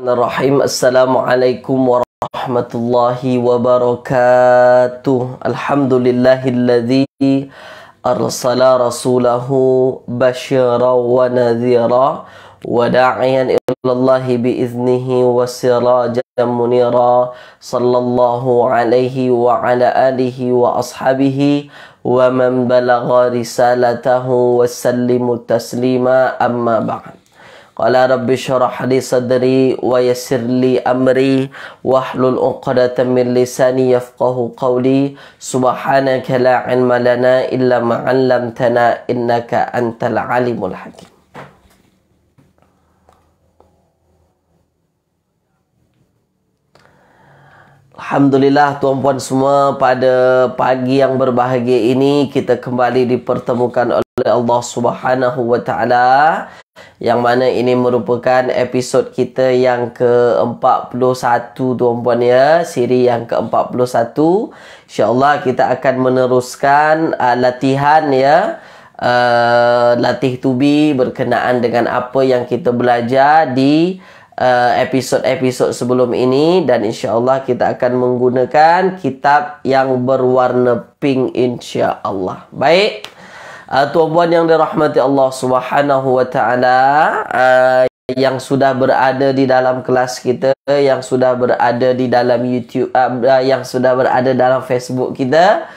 الرحمن الرحيم السلام عليكم ورحمة الله وبركاته الحمد لله الذي أرسل رسوله بشيرا ونذيرا وداعيا إلى الله بإذنه وسراجا منيرا صلى الله عليه وعلى آله وأصحابه ومن بلغ رسالته وسلم تسليما أما بعد قال رب اشرح لي صدري ويسر لي أمري واحلل عقدة من لساني يفقه قولي سبحانك لا علم لنا إلا ما علمتنا إنك أنت العليم الحكيم Alhamdulillah tuan tuan semua pada pagi yang berbahagia ini kita kembali dipertemukan oleh Allah Subhanahu wa taala yang mana ini merupakan episod kita yang ke-41 tuan tuan ya siri yang ke-41 Allah kita akan meneruskan uh, latihan ya uh, latih tubi berkenaan dengan apa yang kita belajar di episod-episod uh, sebelum ini dan Insya Allah kita akan menggunakan kitab yang berwarna pink Insya Allah. Baik. Uh, tuan-tuan yang dirahmati Allah Subhanahu wa taala uh, yang sudah berada di dalam kelas kita, yang sudah berada di dalam YouTube uh, uh yang sudah berada dalam Facebook kita.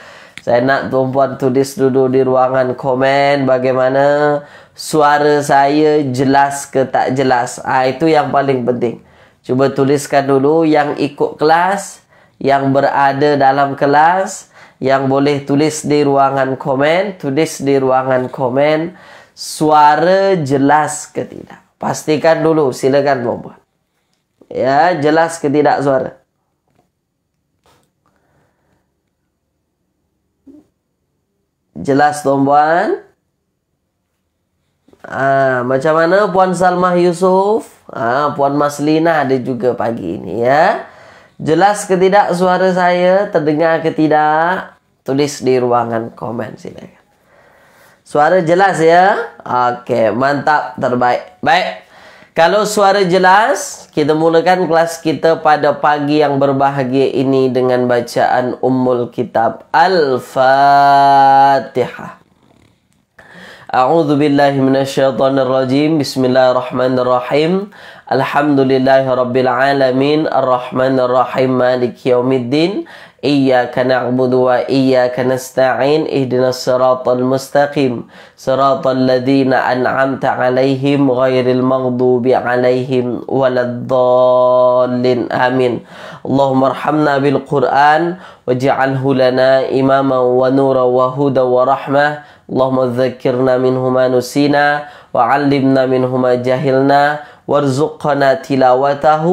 Saya nak tuan-tuan tulis dulu di ruangan komen bagaimana suara saya jelas ke tak jelas. Ha, itu yang paling penting. Cuba tuliskan dulu yang ikut kelas, yang berada dalam kelas, yang boleh tulis di ruangan komen, tulis di ruangan komen suara jelas ke tidak. Pastikan dulu, silakan buat. Ya, jelas ke tidak suara. Jelas tuan-tuan. Ah, macam mana Puan Salmah Yusof? Ah, Puan Maslina ada juga pagi ini ya. Jelas ke tidak suara saya? Terdengar ke tidak? Tulis di ruangan komen silakan. Suara jelas ya? Okey, mantap terbaik. Baik. Kalau suara jelas, kita mulakan kelas kita pada pagi yang berbahagia ini dengan bacaan Ummul Kitab Al-Fatihah. أعوذ بالله من الشيطان الرجيم بسم الله الرحمن الرحيم الحمد لله رب العالمين الرحمن الرحيم مالك يوم الدين إياك نعبد وإياك نستعين اهدنا الصراط المستقيم صراط الذين أنعمت عليهم غير المغضوب عليهم ولا الضالين آمين اللهم ارحمنا بالقرآن واجعله لنا إماما ونورا وهدى ورحمة اللهم ذكرنا منهما نسينا وعلمنا منهما جهلنا وارزقنا تلاوته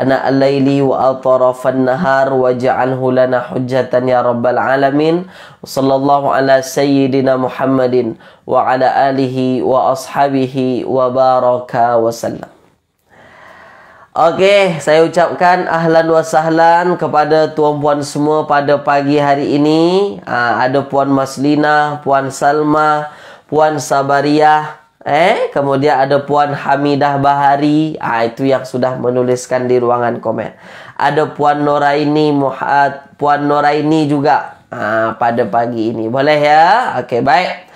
أنا الليل وأطراف النهار واجعله لنا حجة يا رب العالمين وصلى الله على سيدنا محمد وعلى آله وأصحابه وبارك وسلم Okey, saya ucapkan ahlan wa sahlan kepada tuan-puan semua pada pagi hari ini. Aa, ah, ada Puan Maslina, Puan Salma, Puan Sabariah. Eh, kemudian ada Puan Hamidah Bahari. ha, itu yang sudah menuliskan di ruangan komen. Ada Puan Noraini Muhat, ah, Puan Noraini juga. ha, pada pagi ini. Boleh ya? Okey, baik.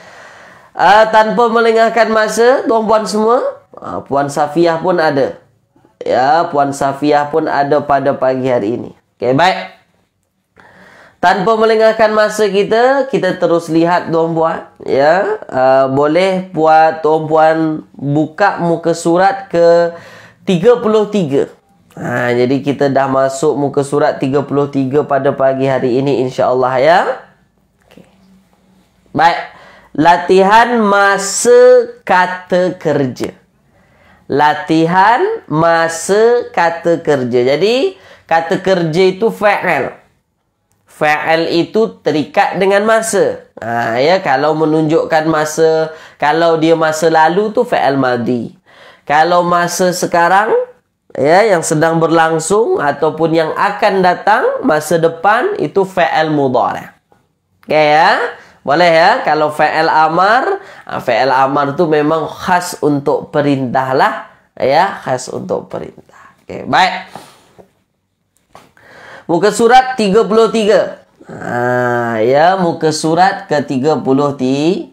Uh, tanpa melengahkan masa, tuan-puan semua, uh, Puan Safiah pun ada ya Puan Safiyah pun ada pada pagi hari ini. Okey, baik. Tanpa melengahkan masa kita, kita terus lihat tuan puan. Ya, uh, boleh buat tuan puan buka muka surat ke 33. Ha, jadi kita dah masuk muka surat 33 pada pagi hari ini insya Allah ya. Okay. Baik, latihan masa kata kerja latihan masa kata kerja. Jadi, kata kerja itu fa'al. Fa'al itu terikat dengan masa. Ha, ya, kalau menunjukkan masa, kalau dia masa lalu tu fa'al madi. Kalau masa sekarang, ya yang sedang berlangsung ataupun yang akan datang masa depan itu fa'al mudhari. Okay, ya. Boleh ya kalau fi'il amar, ah, fi'il amar itu memang khas untuk perintah lah ya, khas untuk perintah. Oke, okay, baik. Muka surat 33. Ah ya, muka surat ke-33. 33.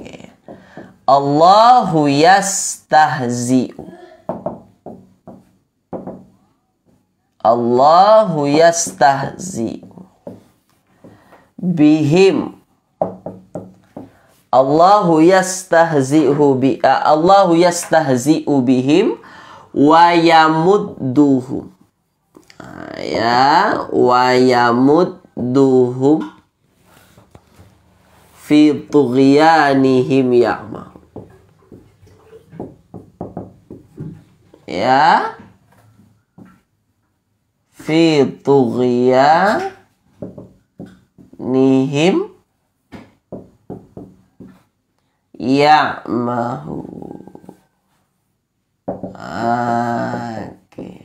Oke. Allahu yastahzi'u. Allahu yastahzi'u bihim Allahu yastahzi'u bi Allahu yastahzi'u bihim wa yamudduhum ya wa yamudduhum fi tughyanihim ya'ma ya fi tughyanihim Nihim, ya mahu. okay.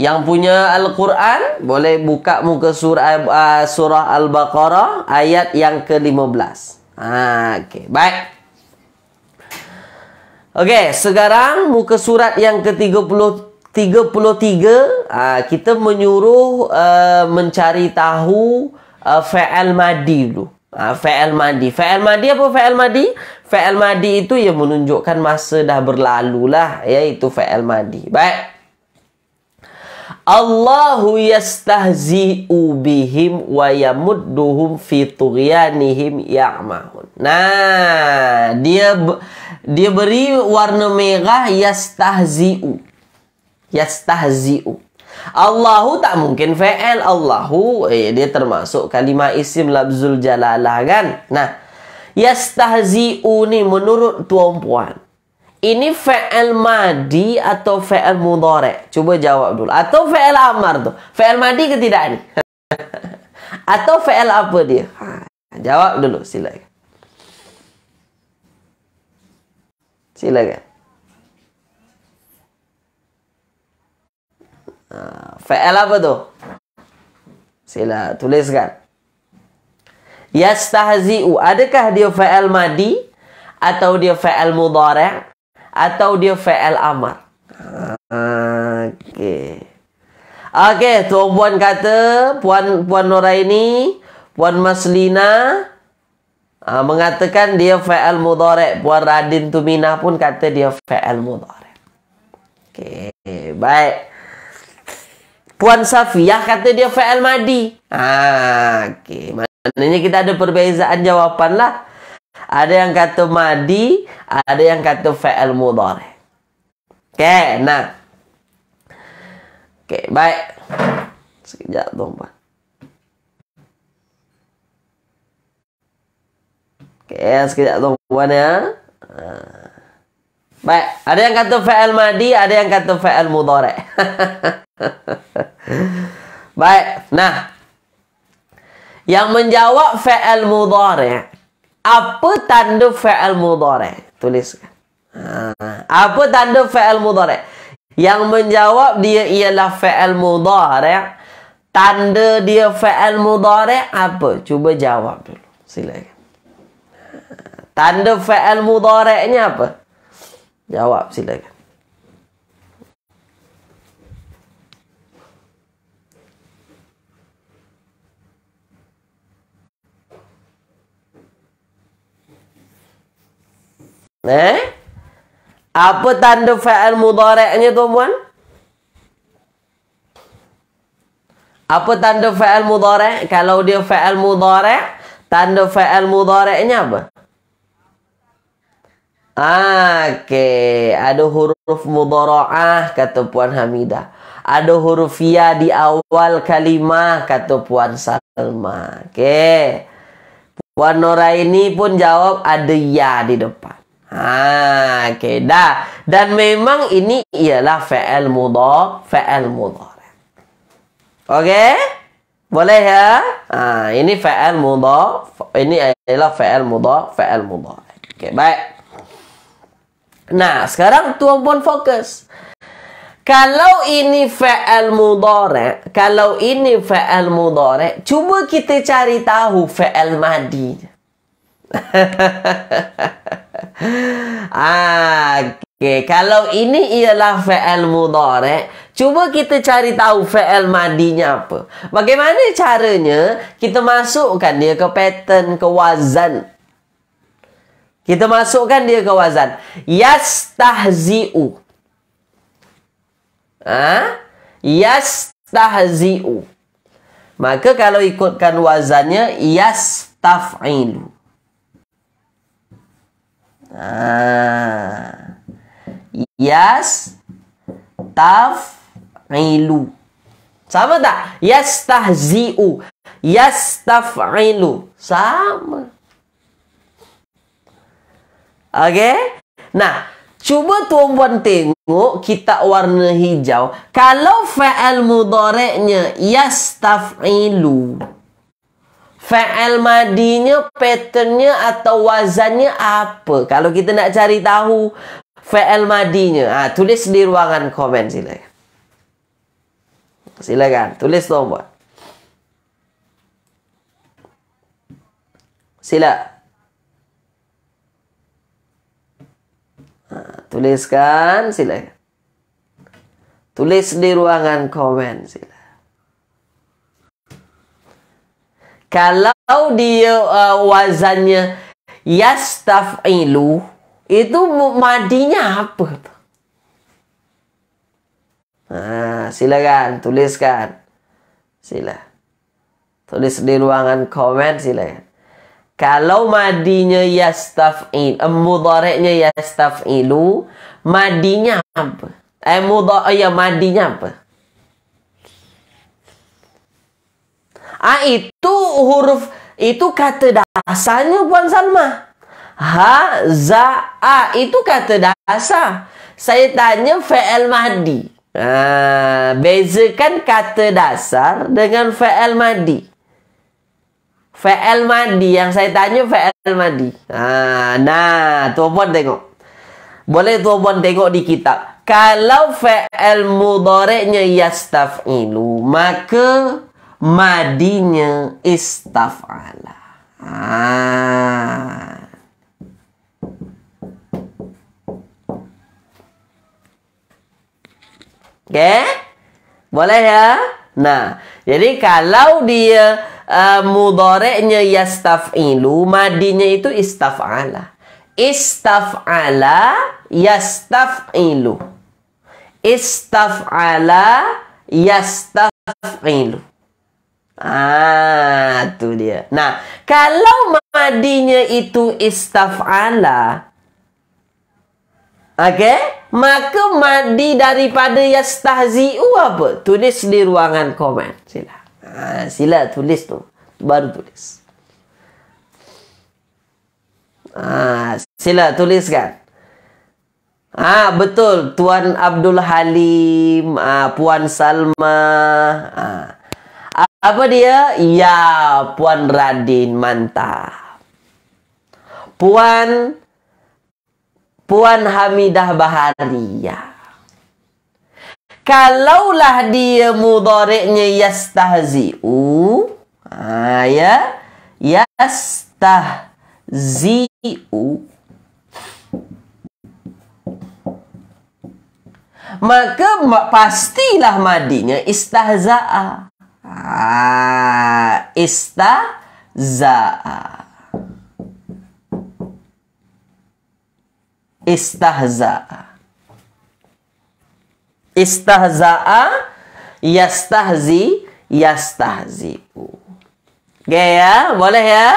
Yang punya Al-Quran Boleh buka muka surah, uh, surah Al-Baqarah Ayat yang ke-15 ah, Okey, Baik Okey, sekarang muka surat yang ke-37 33 ha, ah, kita menyuruh uh, mencari tahu uh, ah, fa'al madi dulu. Ha, fa'al madi. Fa'al madi apa fa'al madi? Fa'al madi itu yang menunjukkan masa dah berlalu lah. Iaitu fa'al madi. Baik. Allahu yastahzi'u bihim wa yamudduhum fi tughyanihim ya'mahun. Nah, dia dia beri warna merah yastahzi'u yastahzi'u. Allahu tak mungkin fa'il. Allahu eh, dia termasuk kalimah isim labzul jalalah kan. Nah, yastahzi'u ni menurut tuan puan. Ini fa'il madi atau fa'il mudhari? Cuba jawab dulu. Atau fa'il amar tu? Fa'il madi ke tidak ni? atau fa'il apa dia? Ha, jawab dulu silakan. Silakan. Ah, fa'al apa tu? Sila tuliskan. Yastahzi'u. Adakah dia fa'al madi? Atau dia fa'al mudara' Atau dia fa'al amar? Ah, okey. Okey, tuan puan kata, puan puan Noraini, puan Maslina uh, mengatakan dia fa'al mudhari', puan Radin Tumina pun kata dia fa'al mudhari'. Okey, baik. Puan Safiyah kata dia fa'al madi. Ah, okey. Maknanya kita ada perbezaan jawapan lah. Ada yang kata madi, ada yang kata fa'al mudhari. Okey, nah. Okey, baik. Sekejap dong pak. Okey, sekejap dong puan ya. Ah. Baik, ada yang kata fa'al madi, ada yang kata fa'al mudhari. Baik, nah. Yang menjawab fi'il mudhari'. Apa tanda fi'il mudhari'? Tuliskan. Ha. Apa tanda fi'il mudhari'? Yang menjawab dia ialah fi'il mudhari'. Tanda dia fi'il mudhari' apa? Cuba jawab dulu. Silakan. Ha. Tanda fi'il mudhari'nya apa? Jawab silakan. Eh? Apa tanda fa'al mudareknya tu puan Apa tanda fa'al mudarek? Kalau dia fa'al mudarek, tanda fa'al mudareknya apa? Ah, okay. Ada huruf mudara'ah, kata Puan Hamida. Ada huruf ya di awal kalimah, kata Puan Salma. Okay. Puan Nora ini pun jawab ada ya di depan. Ha, okay, dah. Dan memang ini ialah fa'al muda, fa'al mudara. Okey? Boleh ya? Ha, ini fa'al muda, ini ialah fa'al muda, fa'al mudara. Okey, baik. Nah, sekarang tuan pun fokus. Kalau ini fa'al mudara, kalau ini fa'al mudara, cuba kita cari tahu fa'al madi. Ah, okay. kalau ini ialah fi'il mudhari', eh. cuba kita cari tahu fi'il madinya apa. Bagaimana caranya kita masukkan dia ke pattern ke wazan? Kita masukkan dia ke wazan. Yastahzi'u. Ah, ha? yastahzi'u. Maka kalau ikutkan wazannya yastaf'ilu. Ah. Yas taf'ilu. Sama tak? Yas tahzi'u. Yas taf'ilu. Sama. Okey? Nah, cuba tuan-puan tengok kita warna hijau. Kalau fa'al mudareknya yas taf'ilu. Yas taf'ilu. Fa'al madinya, patternnya atau wazannya apa? Kalau kita nak cari tahu fa'al madinya. Ha, tulis di ruangan komen sila, Silakan, tulis tuan buat. Sila. Ha, tuliskan, sila, Tulis di ruangan komen silakan. kalau dia uh, wazannya yastafilu itu madinya apa tu ah, ha silakan tuliskan sila tulis di ruangan komen sila kalau madinya yastafil uh, eh, mudhari'nya yastafilu madinya apa eh mudha ya madinya apa Ha, itu huruf itu kata dasarnya Puan Salma. Ha, za, a. Ah, itu kata dasar. Saya tanya fa'al mahdi. Ha, bezakan kata dasar dengan fa'al mahdi. Fa'al mahdi. Yang saya tanya fa'al mahdi. Ha, nah, tuan puan tengok. Boleh tuan puan tengok di kitab. Kalau fa'al mudareknya yastaf'ilu. Maka madinya istafala. Ha. Okay? Boleh ya? Nah, jadi kalau dia uh, mudoreknya yastaf'ilu, madinya itu istaf'ala. Istaf'ala yastaf'ilu. Istaf'ala yastaf'ilu. Ah, tu dia. Nah, kalau madinya itu istaf'ala. okay? Maka madi daripada yastahzi'u apa? Tulis di ruangan komen. Sila. Ah, sila tulis tu. Baru tulis. Ah, sila tuliskan. Ah, betul. Tuan Abdul Halim, ah, Puan Salma. Ah. Apa dia? Ya, Puan Radin mantap. Puan Puan Hamidah Bahari ya. Kalaulah dia mudhari'nya yastahzi'u. Ha, ya. Yastahzi'u. Maka pastilah madinya istahza'ah. Ah, ista za. Istahza'a. Istahza'a yastahzi yastahzi'u. Okay ya? Boleh ya?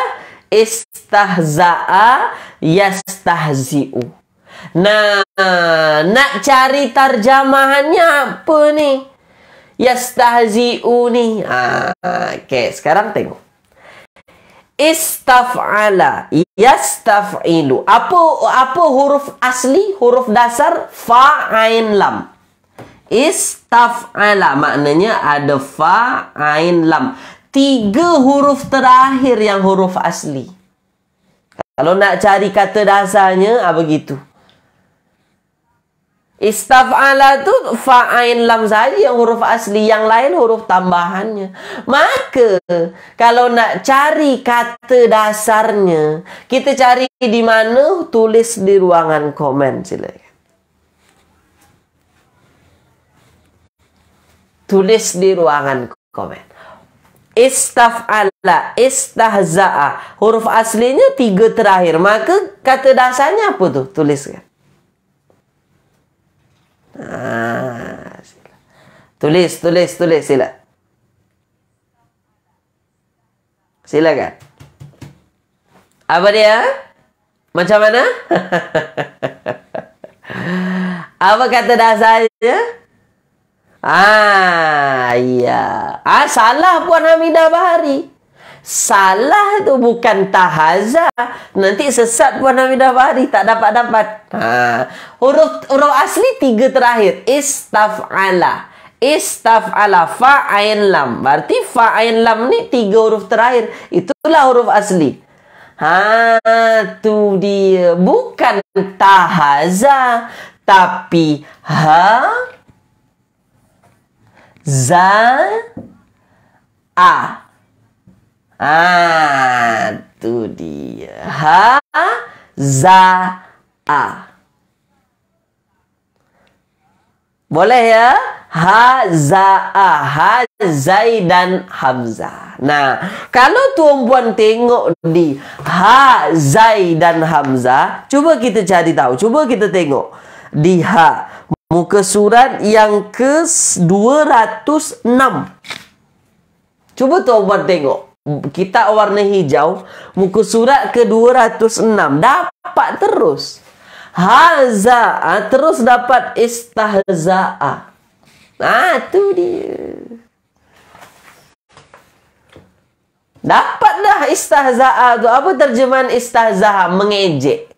Istahza'a yastahzi'u. Nah, nak cari terjemahannya apa ni? yastahziuni. Ha, okay, sekarang tengok. Istaf'ala yastaf'ilu. Apa apa huruf asli? Huruf dasar fa ain lam. Istaf'ala maknanya ada fa ain lam. Tiga huruf terakhir yang huruf asli. Kalau nak cari kata dasarnya, apa ah, gitu? Istaf'ala itu fa'ain lam saja yang huruf asli. Yang lain huruf tambahannya. Maka, kalau nak cari kata dasarnya, kita cari di mana, tulis di ruangan komen. Silakan. Tulis di ruangan komen. Istaf'ala, istahza'a. Huruf aslinya tiga terakhir. Maka, kata dasarnya apa tu? Tuliskan sila ah, Tulis, tulis, tulis, sila. sila kan Apa dia? Macam mana? Apa kata dasarnya? Ah, iya. Ah, salah Puan Hamidah Bahari. Salah tu bukan tahaza. Nanti sesat pun Nabi dah bahari. Tak dapat-dapat. Ha. Huruf, huruf asli tiga terakhir. Istaf'ala. Istaf'ala. Fa'ain lam. Berarti fa'ain lam ni tiga huruf terakhir. Itulah huruf asli. Ha, tu dia. Bukan tahaza. Tapi ha. Za. A. Ah, tu dia. Ha, za, a. Boleh ya? Ha, za, a. Ha, zai dan hamza. Nah, kalau tuan puan tengok di ha, zai dan hamza, cuba kita cari tahu. Cuba kita tengok di ha. Muka surat yang ke-206. Cuba tuan puan tengok kita warna hijau muka surat ke 206 dapat terus haza ah, terus dapat istahzaa ah tu dia dapat dah istahzaa tu apa terjemahan istahzaa mengejek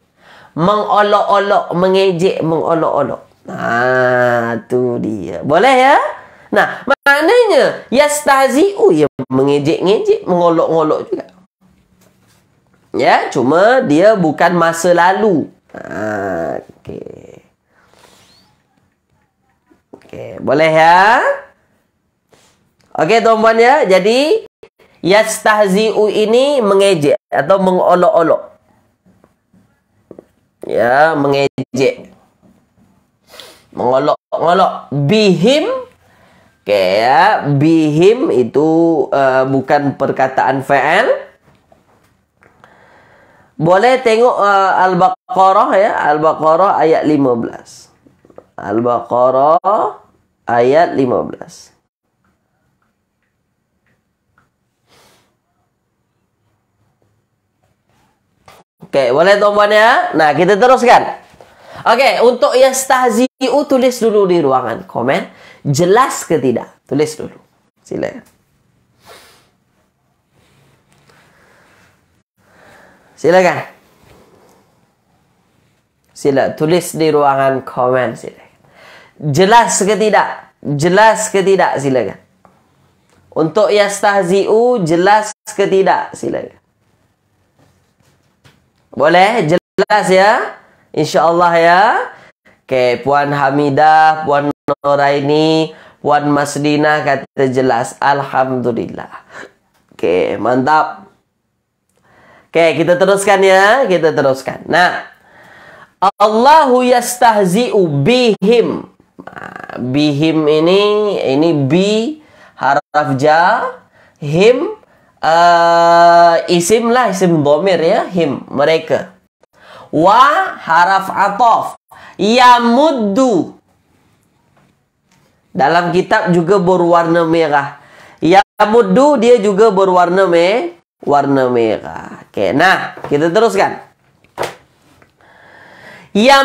mengolok-olok mengejek mengolok-olok ah tu dia boleh ya Nah, maknanya yastazi'u Ya, mengejek-ngejek, mengolok olok juga. Ya, cuma dia bukan masa lalu. Ha, okey. Okey, boleh ya? Okey, tuan-tuan ya. Jadi yastaziu ini mengejek atau mengolok-olok. Ya, mengejek. Mengolok-olok bihim kayak bihim itu uh, bukan perkataan fa'al boleh tengok uh, Al-Baqarah ya Al-Baqarah ayat 15 Al-Baqarah ayat 15 Oke, okay, boleh tuan ya? Nah, kita teruskan. Oke, okay, untuk yastahzi'u tulis dulu di ruangan komen. jelas ke tidak? Tulis dulu. Sila. Silakan. Sila tulis di ruangan komen sila. Jelas ke tidak? Jelas ke tidak? Silakan. Untuk yastahzi'u jelas ke tidak? Silakan. Boleh jelas ya? Insya-Allah ya. Okay, Puan Hamidah, Puan Noraini Wan Masdina kata jelas Alhamdulillah Oke mantap Oke kita teruskan ya Kita teruskan Nah Allahu yastahzi'u bihim ubihim nah, Bihim ini Ini bi Haraf ja Him uh, Isim lah Isim domir ya Him mereka Wa haraf atof Yamuddu dalam kitab juga berwarna merah. Ya dia juga berwarna me warna merah. Oke, nah kita teruskan. Ya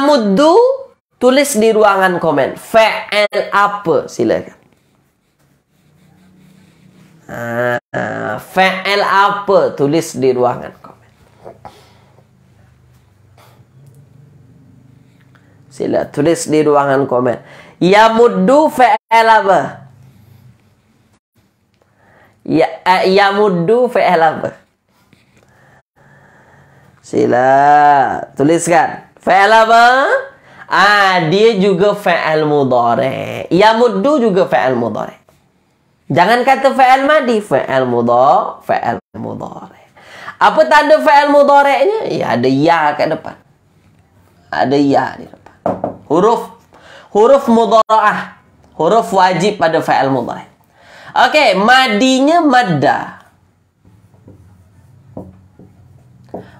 tulis di ruangan komen. VL apa? Silakan. Ah, VL apa? Tulis di ruangan komen. Sila tulis di ruangan komen. Ya muddu fi'il apa? Ya eh, ya muddu fi'il apa? Sila tuliskan. Fi'il apa? Ah, dia juga fi'il mudhari. Ya muddu juga fi'il mudhari. Jangan kata fi'il madi, fi'il mudhari, fi'il mudhari. Apa tanda fi'il mudhari Ya ada ya ke depan. Ada ya di depan. Huruf huruf mudara'ah. Huruf wajib pada fa'al mudara'ah. Okey, madinya madda.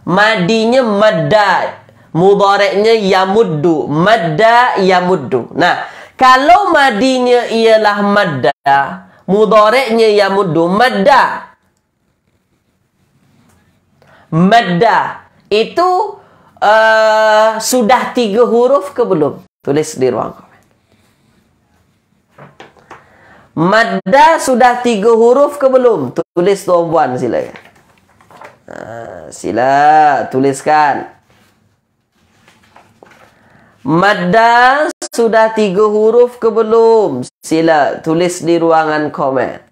Madinya madda. Mudara'ahnya yamuddu. Madda yamuddu. Nah, kalau madinya ialah madda, mudara'ahnya yamuddu madda. Madda itu uh, sudah tiga huruf ke belum? Tulis di ruang komen. Madda sudah tiga huruf ke belum? Tulis tuan puan sila. Ha, sila tuliskan. Madda sudah tiga huruf ke belum? Sila tulis di ruangan komen.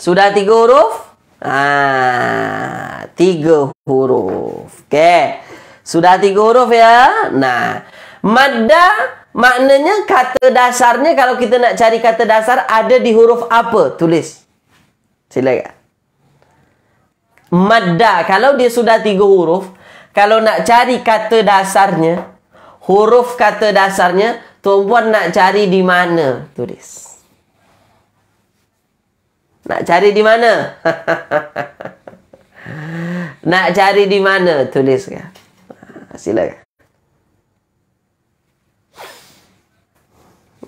Sudah tiga huruf? Ah, tiga huruf. Okey. Sudah tiga huruf ya. Nah, madda maknanya kata dasarnya kalau kita nak cari kata dasar ada di huruf apa? Tulis. Silakan. Ya. Madda kalau dia sudah tiga huruf, kalau nak cari kata dasarnya, huruf kata dasarnya, tuan-tuan nak cari di mana? Tulis. Nak cari di mana? Nak cari di mana? tulis Tuliskan. Ah, silakan.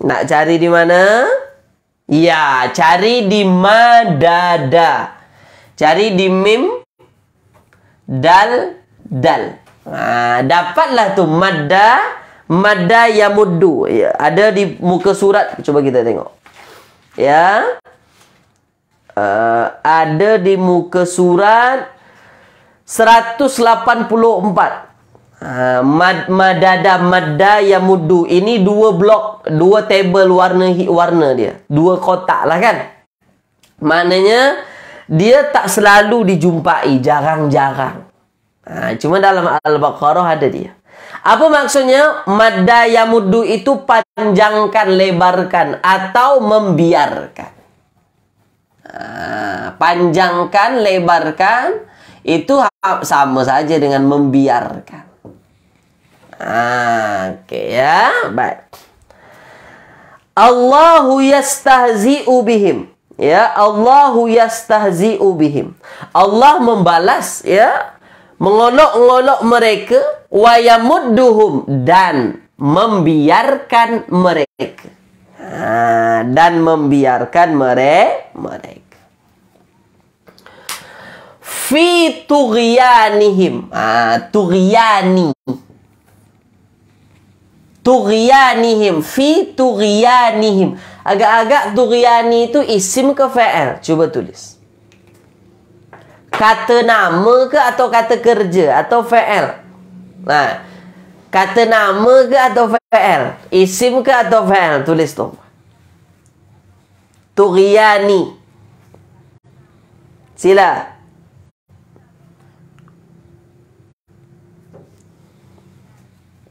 Nak cari di mana? Ya, cari di madada. Cari di mim dal dal. Ha, dapatlah tu madda madda yamuddu. Ya, ada di muka surat. Cuba kita tengok. Ya uh, ada di muka surat 184. Uh, mad madada madda yang Ini dua blok, dua table warna warna dia. Dua kotak lah kan. Maknanya dia tak selalu dijumpai, jarang-jarang. Ha, cuma dalam Al-Baqarah ada dia. Apa maksudnya? Madda yamuddu itu panjangkan, lebarkan atau membiarkan. panjangkan, lebarkan itu sama saja dengan membiarkan. Ah, Oke okay, ya, baik. Allahu yastahzi'u bihim. Ya, Allahu yastahzi'u bihim. Allah membalas ya, mengolok-olok mereka wa yamudduhum dan membiarkan mereka. Ah, dan membiarkan mereka. Fi tughyanihim. Ah, tughyani. Tughyanihim. Fi tughyanihim. Agak-agak tughyani itu isim ke fa'al? Cuba tulis. Kata nama ke atau kata kerja? Atau fa'al? Nah. Kata nama ke atau fa'al? Isim ke atau fa'al? Tulis tu. Tughiyani. Sila.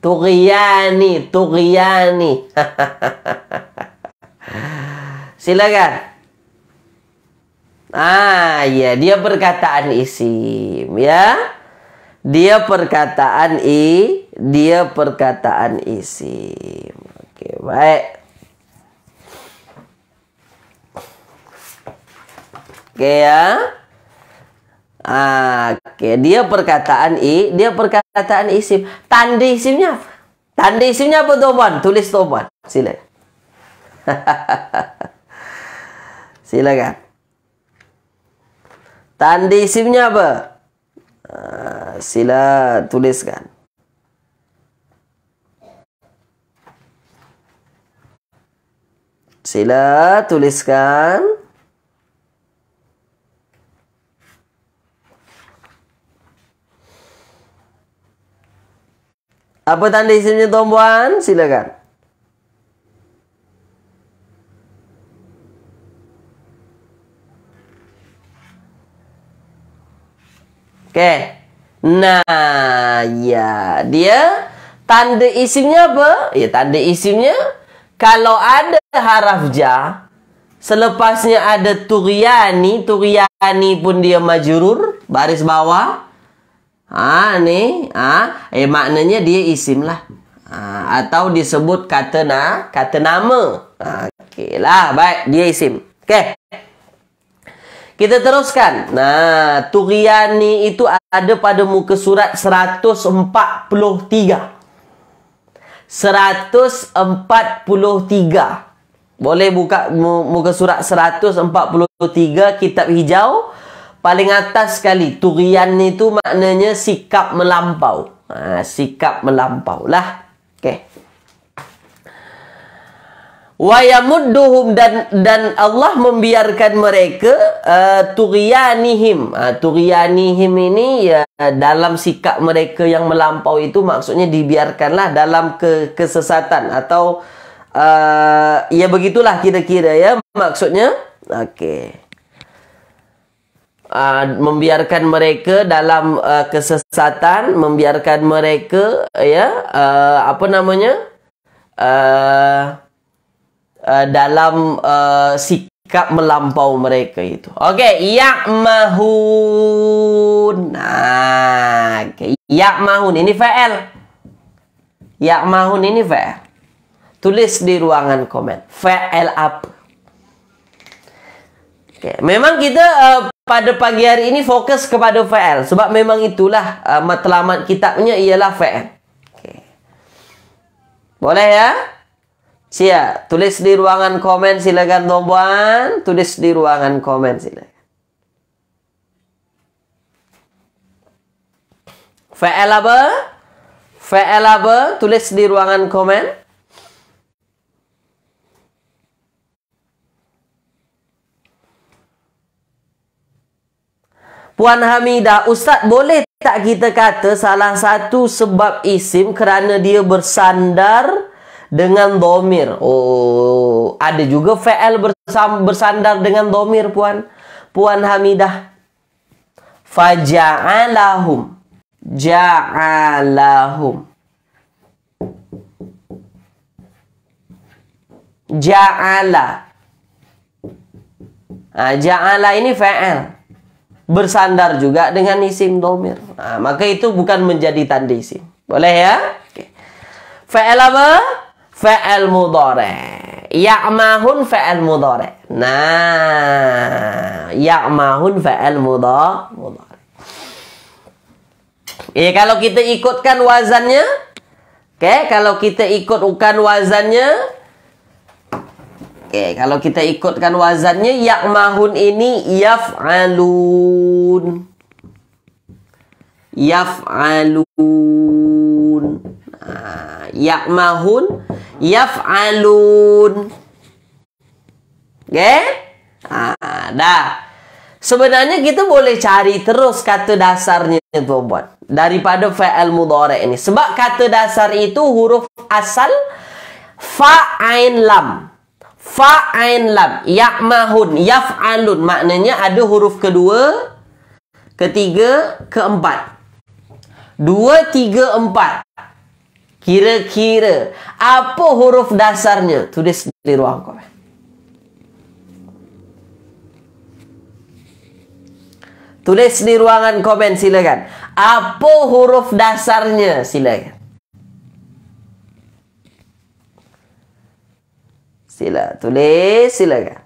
Tughiyani. sila kan. Ah, ya. Dia perkataan isim. Ya. Dia perkataan i dia perkataan isim. Okey, baik. Okey ya. Ah, okey, dia perkataan i, dia perkataan isim. Tanda isimnya apa? Tanda isimnya apa tuan Tulis tuan Sila. Silakan. Tanda isimnya apa? Uh, sila tuliskan. Sila tuliskan. Apa tanda isimnya tuan-puan? Silakan. Okay, Nah, ya. Dia tanda isimnya apa? Ya, tanda isimnya kalau ada haraf ja, selepasnya ada turiani, turiani pun dia majurur baris bawah. Ha ni, ha, eh maknanya dia isim lah. Ha, atau disebut kata na, kata nama. Ha, okeylah, baik, dia isim. Okey. Kita teruskan. Nah, turiani itu ada pada muka surat 143. 143. Boleh buka muka surat 143 kitab hijau. Paling atas sekali. Turian itu maknanya sikap melampau. Ha, sikap melampau lah. wayamudduhum dan dan Allah membiarkan mereka uh, turyanihim uh, turyanihim ini ya uh, dalam sikap mereka yang melampau itu maksudnya dibiarkanlah dalam ke, kesesatan atau uh, ya begitulah kira-kira ya maksudnya okey Uh, membiarkan mereka dalam uh, kesesatan, membiarkan mereka, ya, yeah, uh, apa namanya, uh, uh, dalam uh, sikap melampau mereka itu. Okey, mahun. Nah, okay. Mahun. ini fa'il. Mahun. ini fa'il. Tulis di ruangan komen. Fa'il apa? Okay. Memang kita uh, pada pagi hari ini fokus kepada fa'il sebab memang itulah uh, matlamat kitabnya ialah fa'il. Okay. Boleh ya? Sia, tulis di ruangan komen silakan tuan Tulis di ruangan komen silakan. VL apa? VL apa? Tulis di ruangan komen. Puan Hamida Ustaz boleh tak kita kata salah satu sebab isim kerana dia bersandar dengan domir. Oh, ada juga VL bersandar dengan domir, Puan. Puan Hamidah. Faja'alahum. Ja'alahum. Ja'ala. Nah, ja'ala ini VL bersandar juga dengan isim domir. Nah, maka itu bukan menjadi tanda isim. Boleh ya? vl Okay. Fa'il apa? fa'al mudhari ya'mahun fa'al mudhari nah ya'mahun fa'al mudhari Eh kalau kita ikutkan wazannya Okay, kalau kita ikutkan wazannya Okay, kalau kita ikutkan wazannya Yakmahun ini Yaf'alun Yaf'alun Ah, Yakmahun Yaf'alun Okay Haa, ah, Dah Sebenarnya kita boleh cari terus kata dasarnya tuan buat. daripada fa'il mudhari' ini sebab kata dasar itu huruf asal fa ain lam fa ain lam ya'mahun yaf'alun maknanya ada huruf kedua ketiga keempat Dua tiga empat. Kira-kira apa huruf dasarnya? Tulis di ruang komen. Tulis di ruangan komen silakan. Apa huruf dasarnya? Silakan. Sila tulis silakan.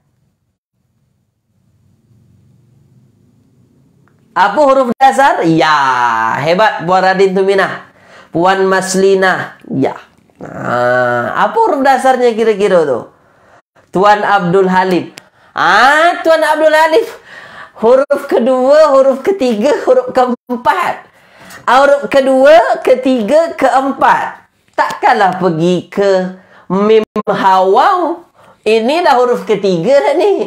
Apa huruf dasar? Ya, hebat buat Radin Tuminah. Puan Maslina. Ya. Nah, apa dasarnya kira-kira tu? Tuan Abdul Halim. Ah, Tuan Abdul Halim. Huruf kedua, huruf ketiga, huruf keempat. Huruf kedua, ketiga, keempat. Takkanlah pergi ke Mim Hawau. Inilah huruf ketiga dah ni.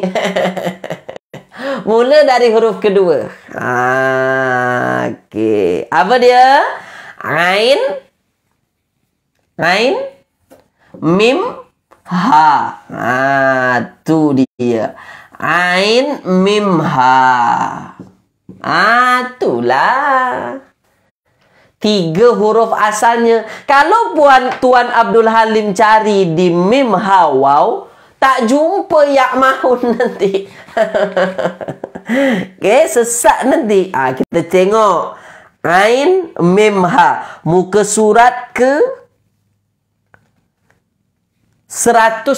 Mula dari huruf kedua. Ah, okay. Apa dia? Ain Ain Mim Ha ha tu dia Ain Mim Ha Ah itulah tiga huruf asalnya kalau puan tuan Abdul Halim cari di Mim Ha wow, tak jumpa yang mahu nanti Okay, sesak nanti ah kita tengok Ain mim ha. Muka surat ke 154.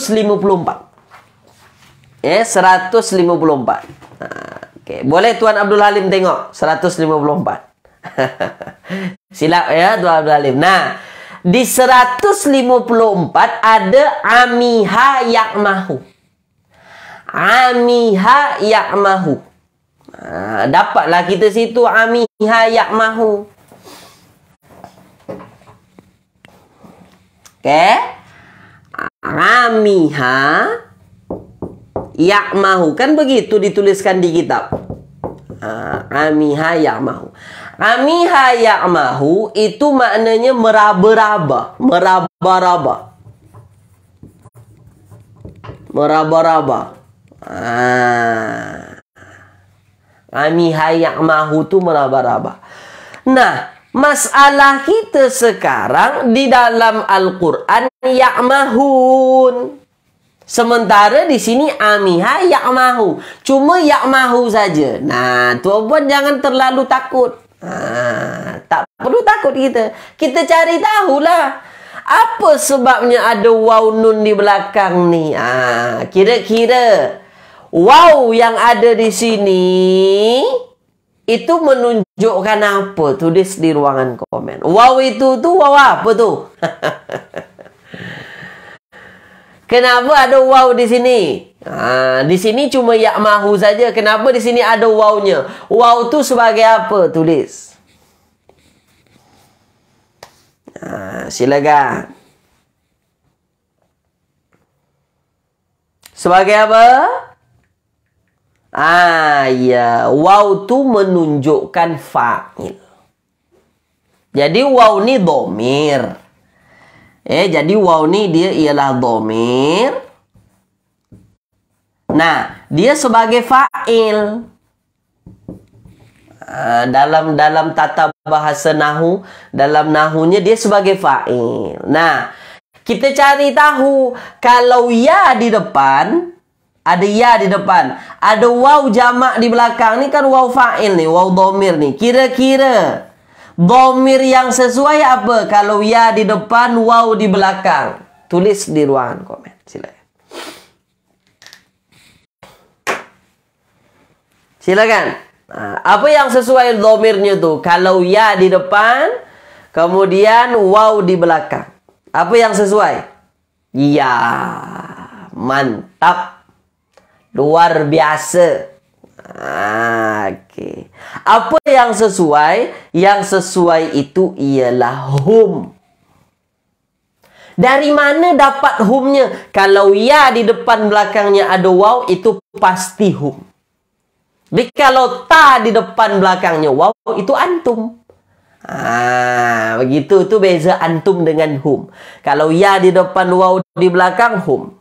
Ya, eh, 154. Ha, okay. Boleh Tuan Abdul Halim tengok 154. Silap ya Tuan Abdul Halim. Nah, di 154 ada amiha yakmahu. Amiha yakmahu. Ah, dapatlah kita situ ami hayak mahu. Okay, Amiha yak mahu. Kan begitu dituliskan di kitab. Ah, Amiha yak mahu. Amiha yak mahu itu maknanya meraba-raba. Meraba-raba. Meraba-raba. Ah. Kami hayak mahu tu meraba-raba. Nah, masalah kita sekarang di dalam Al-Quran yak mahun. Sementara di sini amiha yak mahu. Cuma yak mahu saja. Nah, tuan buat jangan terlalu takut. Ha, tak perlu takut kita. Kita cari tahu lah Apa sebabnya ada waw nun di belakang ni? Ah, ha, kira-kira. Wow yang ada di sini itu menunjukkan apa? Tulis di ruangan komen. Wow itu tu wow apa tu? Kenapa ada wow di sini? Ha, di sini cuma yak mahu saja. Kenapa di sini ada wownya? Wow tu sebagai apa? Tulis. Ha, silakan. Sebagai apa? Ah, ya. Waw tu menunjukkan fa'il. Jadi waw ni domir. Eh, jadi waw ni dia ialah domir. Nah, dia sebagai fa'il. Ah, dalam dalam tata bahasa Nahu, dalam Nahunya dia sebagai fa'il. Nah, kita cari tahu kalau ya di depan, Ada ya di depan. Ada waw jamak di belakang. Ini kan waw fa'il nih, waw domir nih. Kira-kira. Domir yang sesuai apa? Kalau ya di depan, waw di belakang. Tulis di ruangan komen. Silakan. Silakan. Nah, apa yang sesuai domirnya tuh? Kalau ya di depan, kemudian waw di belakang. Apa yang sesuai? Ya, mantap. luar biasa. Ah, okay. Apa yang sesuai? Yang sesuai itu ialah hum. Dari mana dapat humnya? Kalau ya di depan belakangnya ada waw, itu pasti hum. Tapi kalau ta di depan belakangnya waw, itu antum. Ah, begitu tu beza antum dengan hum. Kalau ya di depan waw di belakang hum.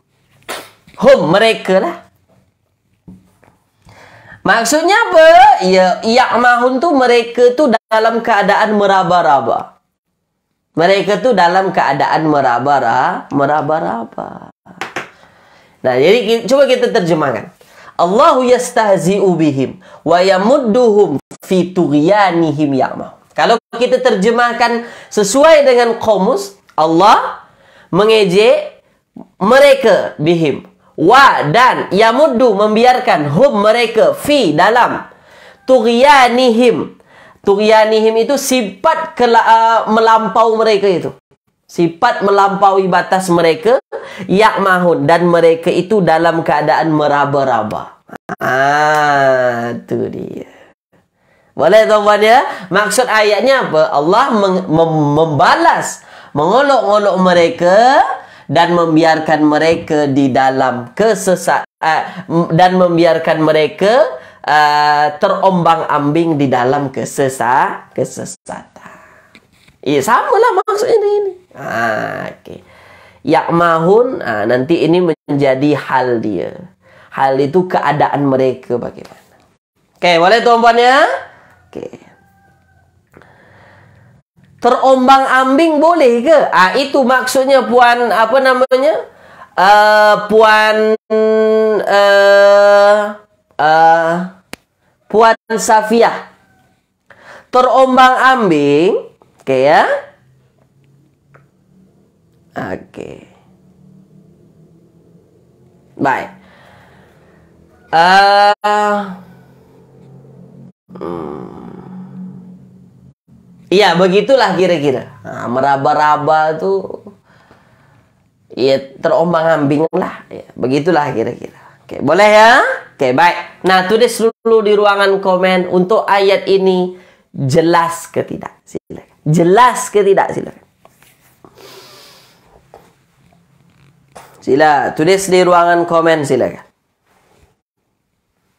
Hum mereka lah. Maksudnya apa? Ya, iyak mahun tu mereka tu dalam keadaan meraba-raba. Mereka tu dalam keadaan meraba-raba, meraba-raba. Nah, jadi coba kita terjemahkan. Allahu yastahzi'u bihim wa yamudduhum fi tughyanihim ya'mah. Kalau kita terjemahkan sesuai dengan komus, Allah mengejek mereka bihim wa dan yamuddu membiarkan hum mereka fi dalam turiyanihim turiyanihim itu sifat kela, uh, melampau mereka itu sifat melampaui batas mereka yak mahun dan mereka itu dalam keadaan meraba-raba ah tu dia boleh tuan-tuan ya maksud ayatnya apa Allah meng- mem- membalas mengolok-olok mereka dan membiarkan mereka di dalam kesesat uh, dan membiarkan mereka uh, eh, terombang-ambing di dalam kesesat kesesatan. Ya sama lah maksudnya ini. ini. Ah okey. Yakmahun ah, nanti ini menjadi hal dia. Hal itu keadaan mereka bagaimana. Okey, boleh tuan-tuan ya? Okey. terombang-ambing boleh ke? Ah itu maksudnya puan apa namanya? Uh, puan uh, uh, puan Safiah terombang-ambing, oke okay, ya? Oke. Okay. Baik. Uh, hmm. Iya begitulah kira-kira. Nah, meraba-raba tuh ya terombang ambing lah. Ya, begitulah kira-kira. Oke boleh ya? Oke baik. Nah tulis dulu di ruangan komen untuk ayat ini jelas ke tidak. Silakan. Jelas ke tidak silakan. Sila tulis di ruangan komen silakan.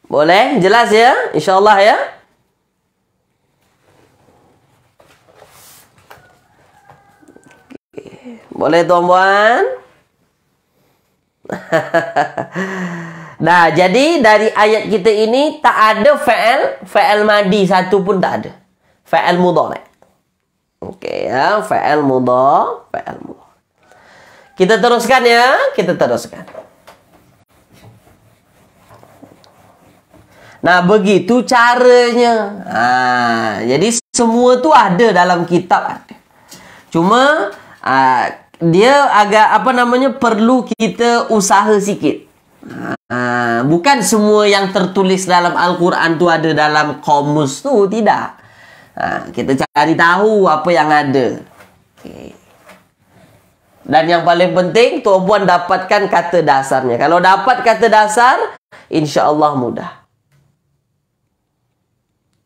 Boleh jelas ya? Insyaallah ya. Boleh tuan-tuan? nah, jadi dari ayat kita ini tak ada fa'al, fa'al madi satu pun tak ada. Fa'al mudhari. Okey ya, fa'al mudhari, fa'al Kita teruskan ya, kita teruskan. Nah, begitu caranya. Ha, jadi semua tu ada dalam kitab. Cuma uh, dia agak apa namanya perlu kita usaha sikit. Ha, bukan semua yang tertulis dalam Al-Quran tu ada dalam komus tu tidak. Ha, kita cari tahu apa yang ada. Okay. Dan yang paling penting tuan puan dapatkan kata dasarnya. Kalau dapat kata dasar, insya-Allah mudah.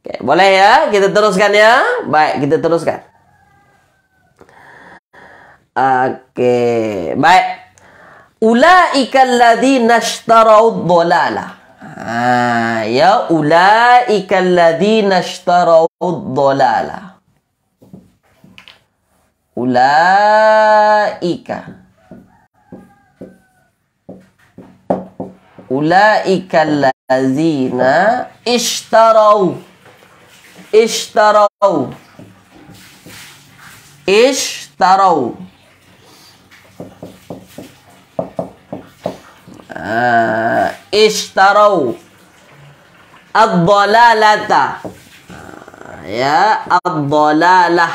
Okay, boleh ya? Kita teruskan ya. Baik, kita teruskan. Oke, baik. Ulaikalladzina ashtarau dhalalah. Ah, ya ulaikalladzina ashtarau dhalalah. Ulaika. Ulaikalladzina ishtarau ishtarau ishtarau uh, ishtarau ad-dalalata uh, ya ad-dalalah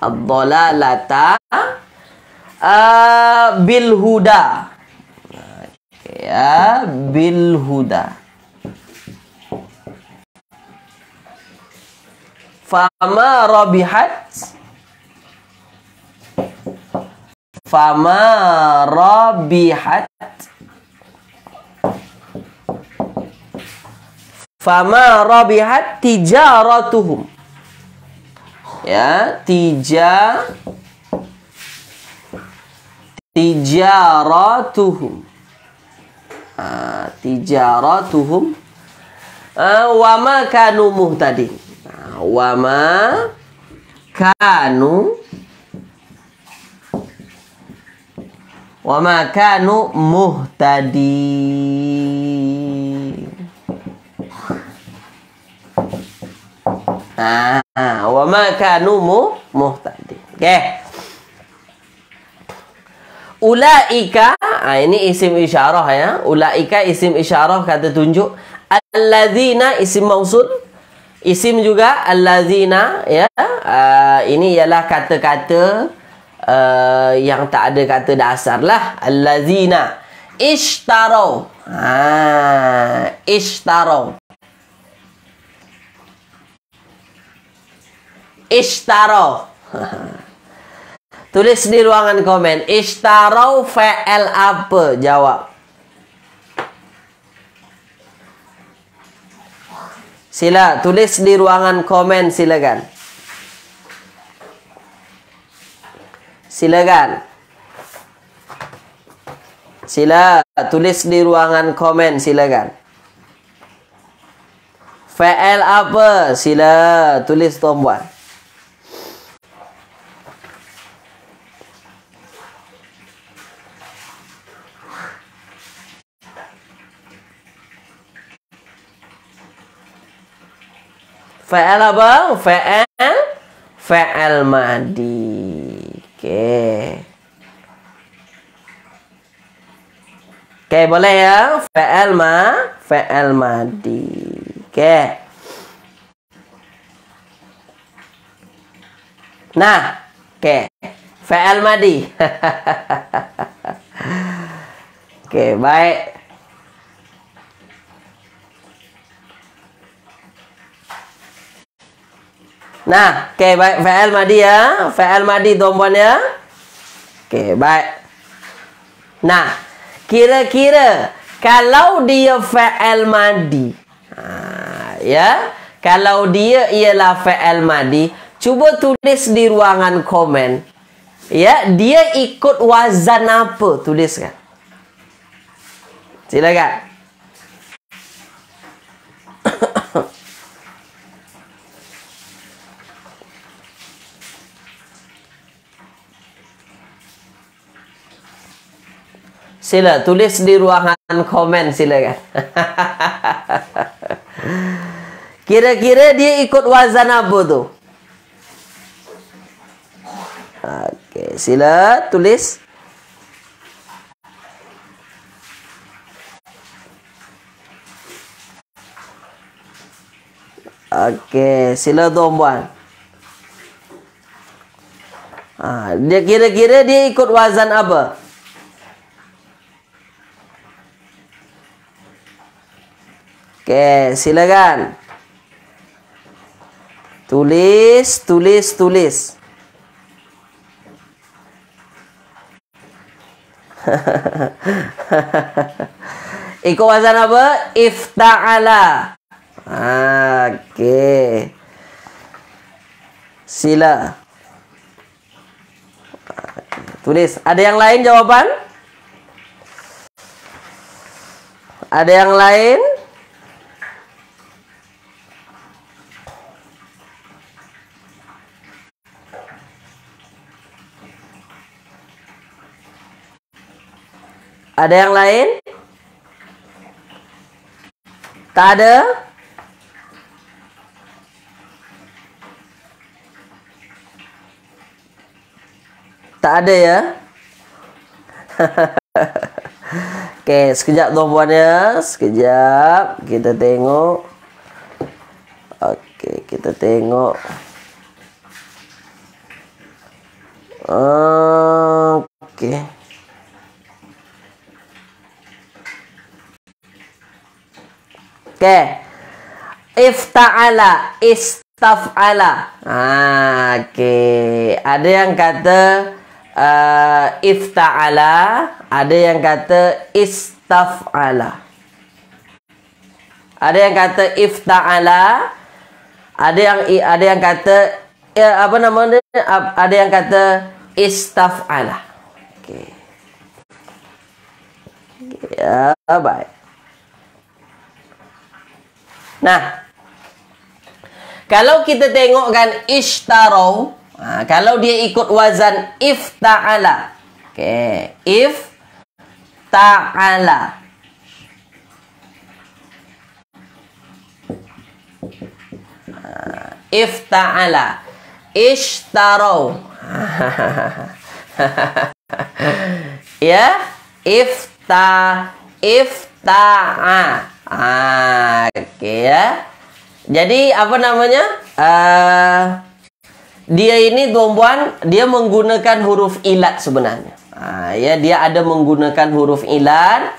ad-dalalata uh, eh, bil huda ah, ya bil huda fama rabihat Fama rabihat Fama rabihat tijaratuhum Ya, tija tijaratuhum uh, tijaratuhum uh, ah, wama kanu muhtadin uh, ah, wama kanu wa ma kanu muhtadi ah, ah wa ma kanu muhtadi okey ulaika ah ini isim isyarah ya ulaika isim isyarah kata tunjuk alladzina isim mausul isim juga alladzina ya uh, ini ialah kata-kata uh, yang tak ada kata dasar lah. Allazina. Ishtarau. Ha, ishtarau. Ishtarau. Tulis di ruangan komen. Ishtarau fa'al apa? Jawab. Sila, tulis di ruangan komen silakan. Silakan. Sila tulis di ruangan komen silakan. VL apa? Sila tulis tombol. VL apa? VL VL madi. Okey. Okey, boleh ya? Fa'al ma, fa'al madi. Okey. Nah, oke. Okay. Fa'al madi. oke, okay, baik. Nah, okay baik. Fa'al madi ya. Fa'al madi tuan-puan ya. baik. Nah, kira-kira kalau dia fa'al madi. Ha, ya. Kalau dia ialah fa'al madi. Cuba tulis di ruangan komen. Ya, dia ikut wazan apa? Tuliskan. Silakan. Silakan. Sila tulis di ruangan komen silakan. Kira-kira dia ikut wazan apa tu? Okey, sila tulis. Okey, sila tuan buat. Ha, ah, dia kira-kira dia ikut wazan apa? Okey, silakan. Tulis, tulis, tulis. Ikut wazan apa? Ifta'ala. Okey. Sila. Tulis. Ada yang lain jawapan? Ada yang lain? Ada yang lain? Tak ada? Tak ada ya? Oke, sekejap tuan-tuan ya. Sekejap kita tengok. Oke, kita tengok. Oke. Okay. Okay. Ifta'ala. Istaf'ala. Ah, ha, okay. Ada yang kata uh, ifta'ala. Ada yang kata istaf'ala. Ada yang kata ifta'ala. Ada yang ada yang kata ya, apa nama dia? Ada yang kata istaf'ala. Okay. Ya, yeah, bye. Nah, kalau kita tengokkan kan ishtarau, nah, kalau dia ikut wazan ifta'ala. Okey, if ta'ala. Nah, ifta'ala ishtarau ya ifta ifta'a Ah, oke okay, ya. Jadi apa namanya? Uh, dia ini tuan-puan, dia menggunakan huruf ilat sebenarnya. Ah, ya dia ada menggunakan huruf ilat.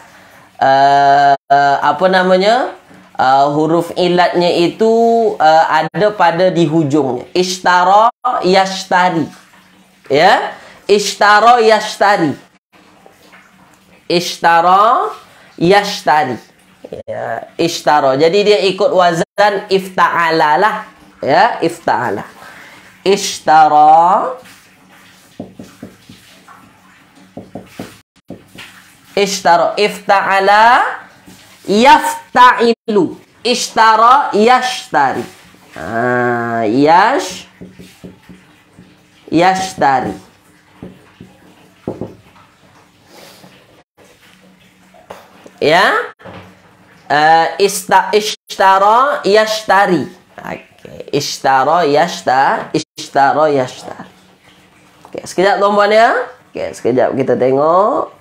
Uh, uh, apa namanya? Uh, huruf ilatnya itu uh, ada pada di hujungnya. Ishtara yashtari. Ya. Ishtara yashtari. Ishtara yashtari ya ishtara jadi dia ikut wazan ifta'ala lah ya ifta'ala ishtara ishtara ifta'ala yafta'ilu ishtara yashtari ah yash yashtari ya Uh, ista ishtara yashtari. Okay. Ishtara yashta ishtara yashtar. Okay. Sekejap tuan-tuan ya. Okay. Sekejap kita tengok.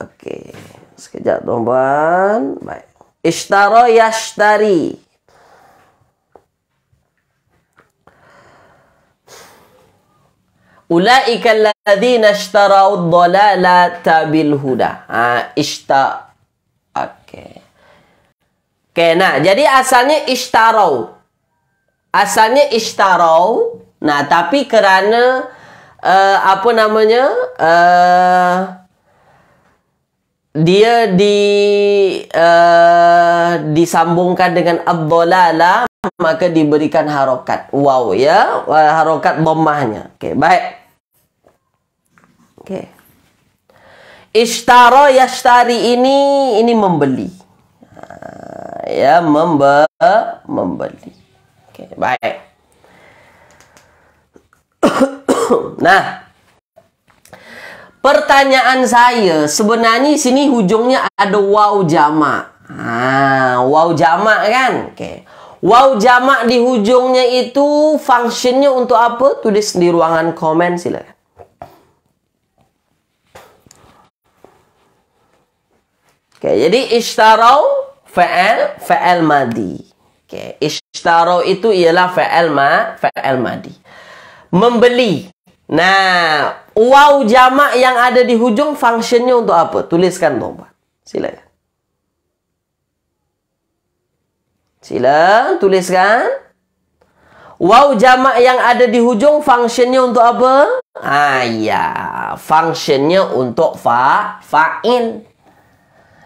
Okay. Sekejap tuan-tuan. Baik. Ishtara yashtari. ulaika alladhina ishtarau ad-dalalata bil huda ha ishta okay. okey nah jadi asalnya ishtarau asalnya ishtarau nah tapi kerana uh, apa namanya uh, dia di uh, disambungkan dengan ad-dalala maka diberikan harokat. Wow ya, eh, harokat bomahnya. Okay baik. Okay. Ishtara Yastari ini ini membeli. Ah, ya, membe membeli. Okay baik. nah, Pertanyaan saya sebenarnya sini hujungnya ada wow jama. Ah, wow jama kan? Okay. Wow jamak di hujungnya itu fungsinya untuk apa? Tulis di ruangan komen silakan. Oke, jadi ishtarau fa'al fa'al madi. Oke, ishtarau itu ialah fa'al ma fa'al madi. Membeli. Nah, wow jamak yang ada di hujung fungsinya untuk apa? Tuliskan tuan. Silakan. Sila tuliskan. Wow jamak yang ada di hujung fungsinya untuk apa? Ayah. Ah, fungsinya untuk fa fa'in.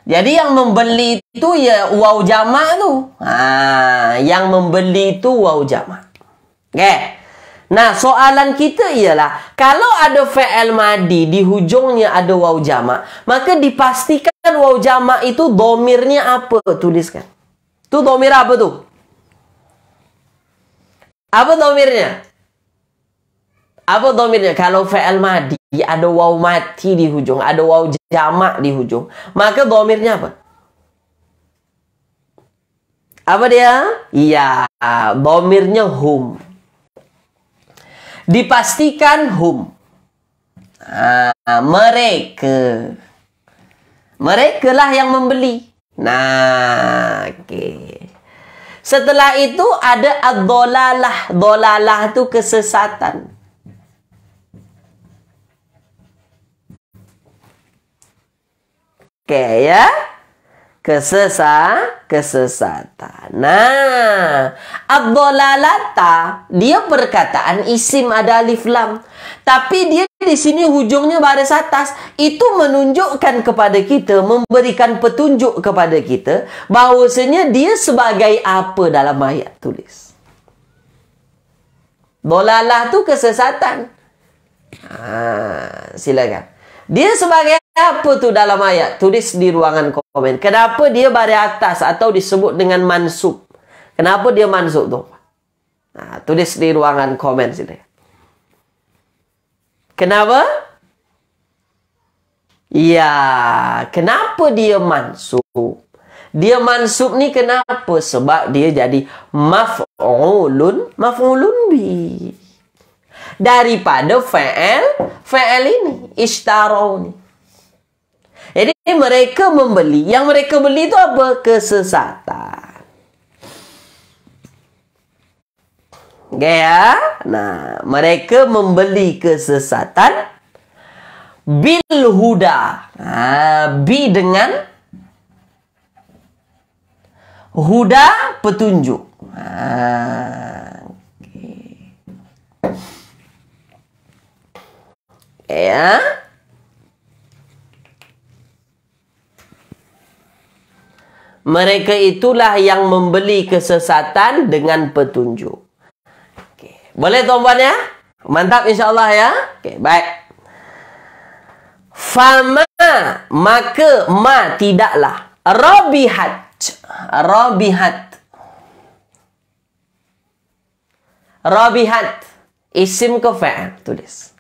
Jadi yang membeli itu ya wow jamak tu. Ah yang membeli itu wow jamak. Okay. Nah, soalan kita ialah kalau ada fi'il madi di hujungnya ada waw jamak, maka dipastikan waw jamak itu domirnya apa? Tuliskan. Tuh domir apa tuh? Apa domirnya? Apa domirnya? Kalau fi'il madi ada waw mati di hujung, ada waw jamak di hujung, maka domirnya apa? Apa dia? Iya, domirnya hum. Dipastikan hum. Ah, mereka. Mereka lah yang membeli. Nah, okey. Setelah itu ada ad-dolalah. Dolalah itu kesesatan. Okay ya. Kesesa, kesesatan. Nah, ad-dolalata, dia perkataan isim ada alif lam. Tapi dia di sini hujungnya baris atas itu menunjukkan kepada kita memberikan petunjuk kepada kita bahawasanya dia sebagai apa dalam ayat tulis dolalah tu kesesatan ha, silakan dia sebagai apa tu dalam ayat tulis di ruangan komen kenapa dia baris atas atau disebut dengan mansub kenapa dia mansub tu ha, tulis di ruangan komen silakan Kenapa? Ya, kenapa dia mansub? Dia mansub ni kenapa? Sebab dia jadi maf'ulun, maf'ulun bi. Daripada fa'al, fa'al ini ishtarau ni. Jadi mereka membeli, yang mereka beli itu apa? Kesesatan. Okay, ya? Nah, mereka membeli kesesatan bil huda. Ha, bi dengan huda petunjuk. Ha, ah, okay. Ya. Mereka itulah yang membeli kesesatan dengan petunjuk. Boleh tuan-tuan ya? Mantap insyaAllah ya? Okay baik. Fama, maka ma tidaklah. Rabihat. Rabihat. Rabihat. Isim ke fa'an. Tulis.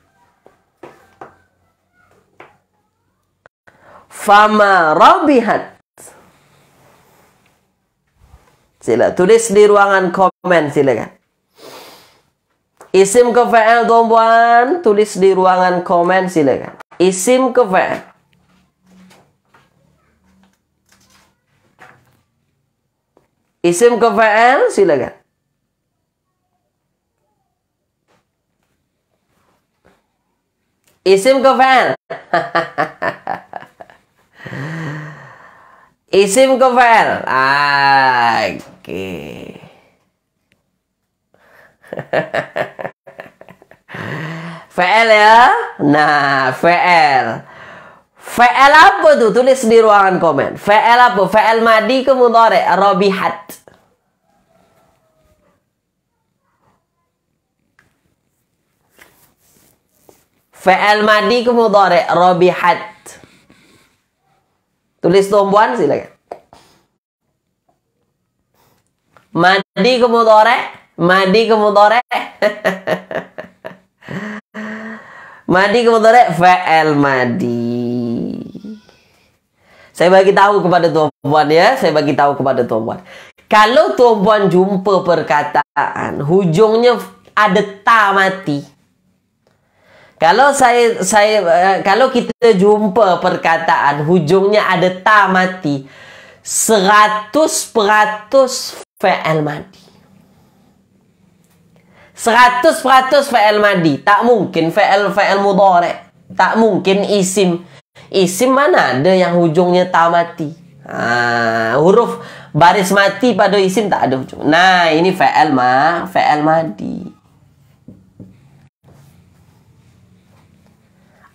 Fama rabihat. Sila tulis di ruangan komen silakan. Isim ke VL tuan-tuan tulis di ruangan komen silakan. Isim ke VL. Isim ke VL silakan. Isim ke VL. Isim ke VL. Ah, Oke. Okay. VL ya. Nah, VL. VL apa tuh? Tulis di ruangan komen. VL apa? VL madi ke mudhari? Rabihat. VL madi ke mudhari? Rabihat. Tulis tumbuhan silakan. Madi ke mudhari? Madi ke mudhari? Madi kemudian VL Madi. Saya bagi tahu kepada tuan puan ya. Saya bagi tahu kepada tuan puan. Kalau tuan puan jumpa perkataan. Hujungnya ada ta mati. Kalau saya saya eh, kalau kita jumpa perkataan hujungnya ada ta mati peratus VL Madi. 100% fi'il madi. Tak mungkin fi'il fi'il mudhari. Tak mungkin isim. Isim mana ada yang hujungnya ta mati? Ha, huruf baris mati pada isim tak ada hujung. Nah, ini fi'il ma, fi'il madi.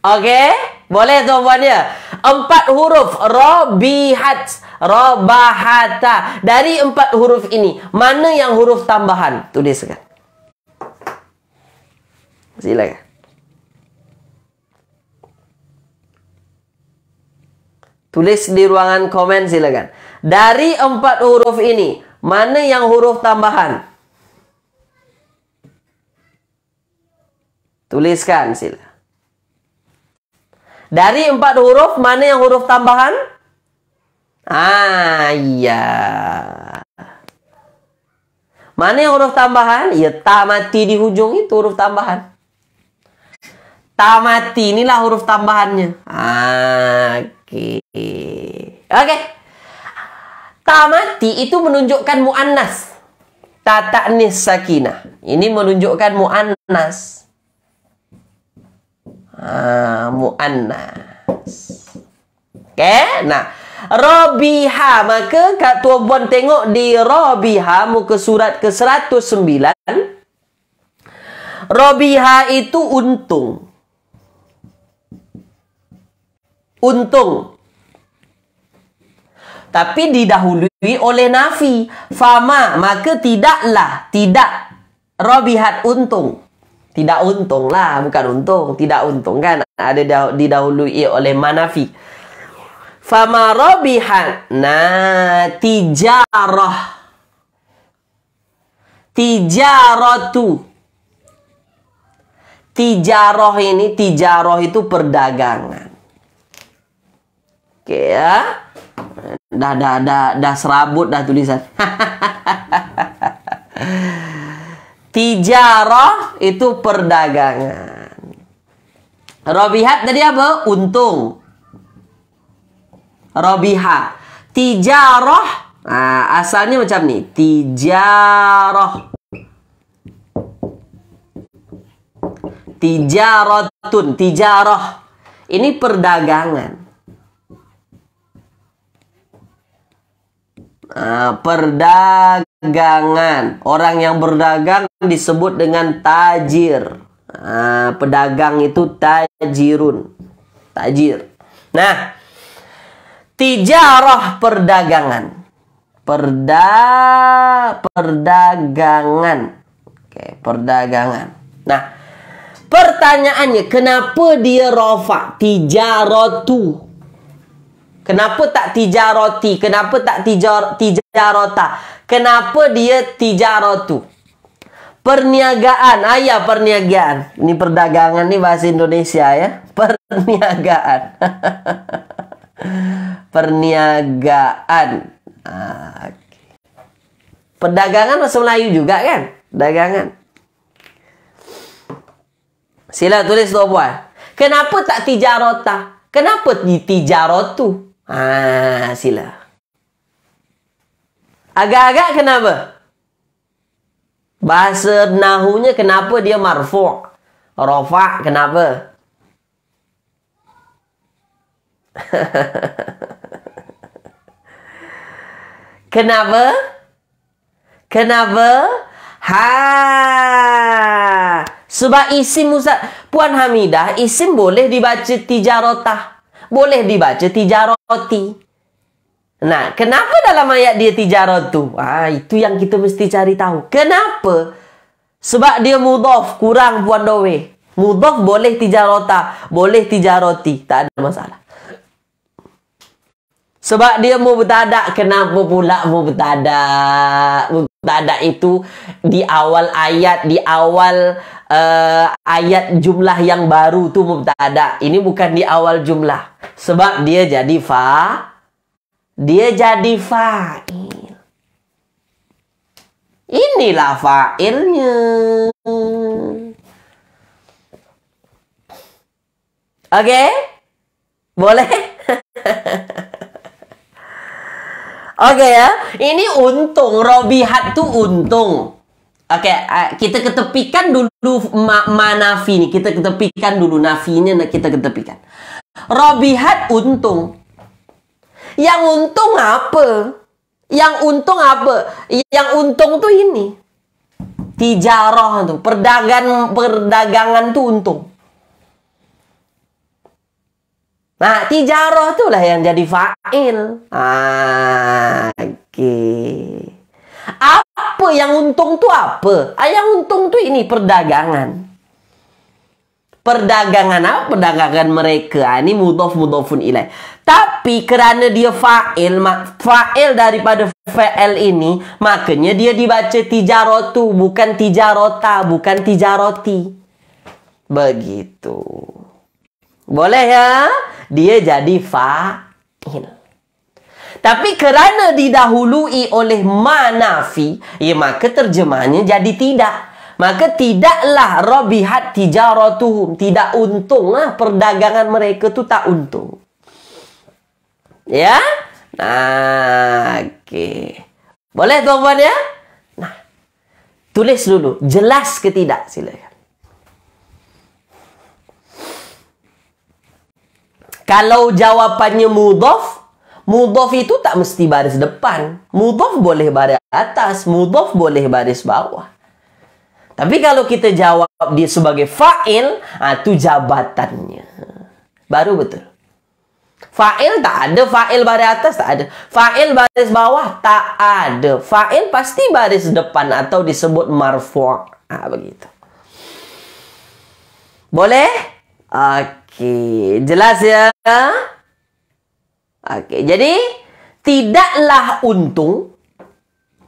Okey, boleh tuan-tuan ya. Empat huruf rabihat Robahata Dari empat huruf ini, mana yang huruf tambahan? Tuliskan. Silakan. Tulis di ruangan komen silakan. Dari empat huruf ini, mana yang huruf tambahan? Tuliskan sila. Dari empat huruf, mana yang huruf tambahan? Ah, iya. Mana yang huruf tambahan? Ya, ta mati di hujung itu huruf tambahan. Tamati inilah huruf tambahannya. Ah, Oke. Okay. Oke. Okay. Tamati itu menunjukkan muannas. Tata nis sakinah. Ini menunjukkan muannas. Ah, muannas. Oke. Okay? Nah, Robiha maka kat tuan puan tengok di Robiha muka surat ke-109. Robiha itu untung untung. Tapi didahului oleh nafi. Fama, maka tidaklah, tidak robihat untung. Tidak untunglah, bukan untung. Tidak untung kan? Ada didahului oleh manafi. Fama robihat, nah, tijarah. Tijaratu. Tijaroh ini, tijaroh itu perdagangan. Oke ya. Dah dah dah dah serabut dah tulisan. Tijarah itu perdagangan. Robihat tadi apa? Untung. Robiha. Tijarah. Nah, asalnya macam nih. Tijarah. Tijarotun. Tijarah. Ini perdagangan. Nah, perdagangan. Orang yang berdagang disebut dengan tajir. Nah, pedagang itu tajirun. Tajir. Nah, tijarah perdagangan. Perda perdagangan. Oke, perdagangan. Nah, pertanyaannya kenapa dia rofa tijaratu? Kenapa tak tijaroti? Kenapa tak tijar, tijarota? Kenapa dia tijarotu? Perniagaan. Ayah perniagaan. Ini perdagangan ni bahasa Indonesia ya. Perniagaan. perniagaan. Ah, perdagangan bahasa Melayu juga kan? Dagangan. Sila tulis tu puan. Kenapa tak tijarota? Kenapa di tijarotu? Ah, sila. Agak-agak kenapa? Bahasa nahunya kenapa dia marfu'? Rafa' kenapa? kenapa? Kenapa? Ha. Sebab isim Musa Puan Hamidah isim boleh dibaca tijarotah boleh dibaca tijaroti. Nah, kenapa dalam ayat dia tijarot tu? Ah, itu yang kita mesti cari tahu. Kenapa? Sebab dia mudof kurang puan dowe. Mudhof boleh tijarota, boleh tijaroti, tak ada masalah. Sebab dia mau bertadak, kenapa pula mau bertadak? ada itu di awal ayat, di awal uh, ayat jumlah yang baru tuh mubtada. Ini bukan di awal jumlah. Sebab dia jadi fa dia jadi fa'il. Inilah fa'ilnya. Oke? Okay? Boleh? Oke okay, ya. Ini untung Robihat tuh untung. Oke, okay, uh, kita ketepikan dulu ma, ma ini. Kita ketepikan dulu Nafi nah kita ketepikan. Robihat untung. Yang untung apa? Yang untung apa? Yang untung tuh ini. Tijaroh tuh, perdagangan perdagangan tuh untung. Nah, tijaroh itulah yang jadi fa'il. Ah, oke. Okay. Apa yang untung tuh apa? Ah, yang untung tuh ini perdagangan. Perdagangan apa? Perdagangan mereka. Ah, ini mudof mudofun ilai. Tapi kerana dia fa'il, fa'il daripada fa'il ini, makanya dia dibaca tijarotu, bukan tijarota, bukan tijaroti. Begitu. Boleh ya? Dia jadi fa'il. Tapi kerana didahului oleh manafi, ya maka terjemahnya jadi tidak. Maka tidaklah robihat tijaratuhum. Tidak untunglah perdagangan mereka tu tak untung. Ya? Nah, oke. Boleh tuan-tuan ya? Nah, tulis dulu. Jelas ke tidak? Silakan. Kalau jawabannya mudhof, mudhof itu tak mesti baris depan. Mudhof boleh baris atas, mudhof boleh baris bawah. Tapi kalau kita jawab dia sebagai fa'il, atau ah, itu jabatannya. Baru betul. Fa'il tak ada, fa'il baris atas tak ada. Fa'il baris bawah tak ada. Fa'il pasti baris depan atau disebut marfu'. Ah begitu. Boleh? Oke. Ah, Okey, jelas ya? Okey, jadi tidaklah untung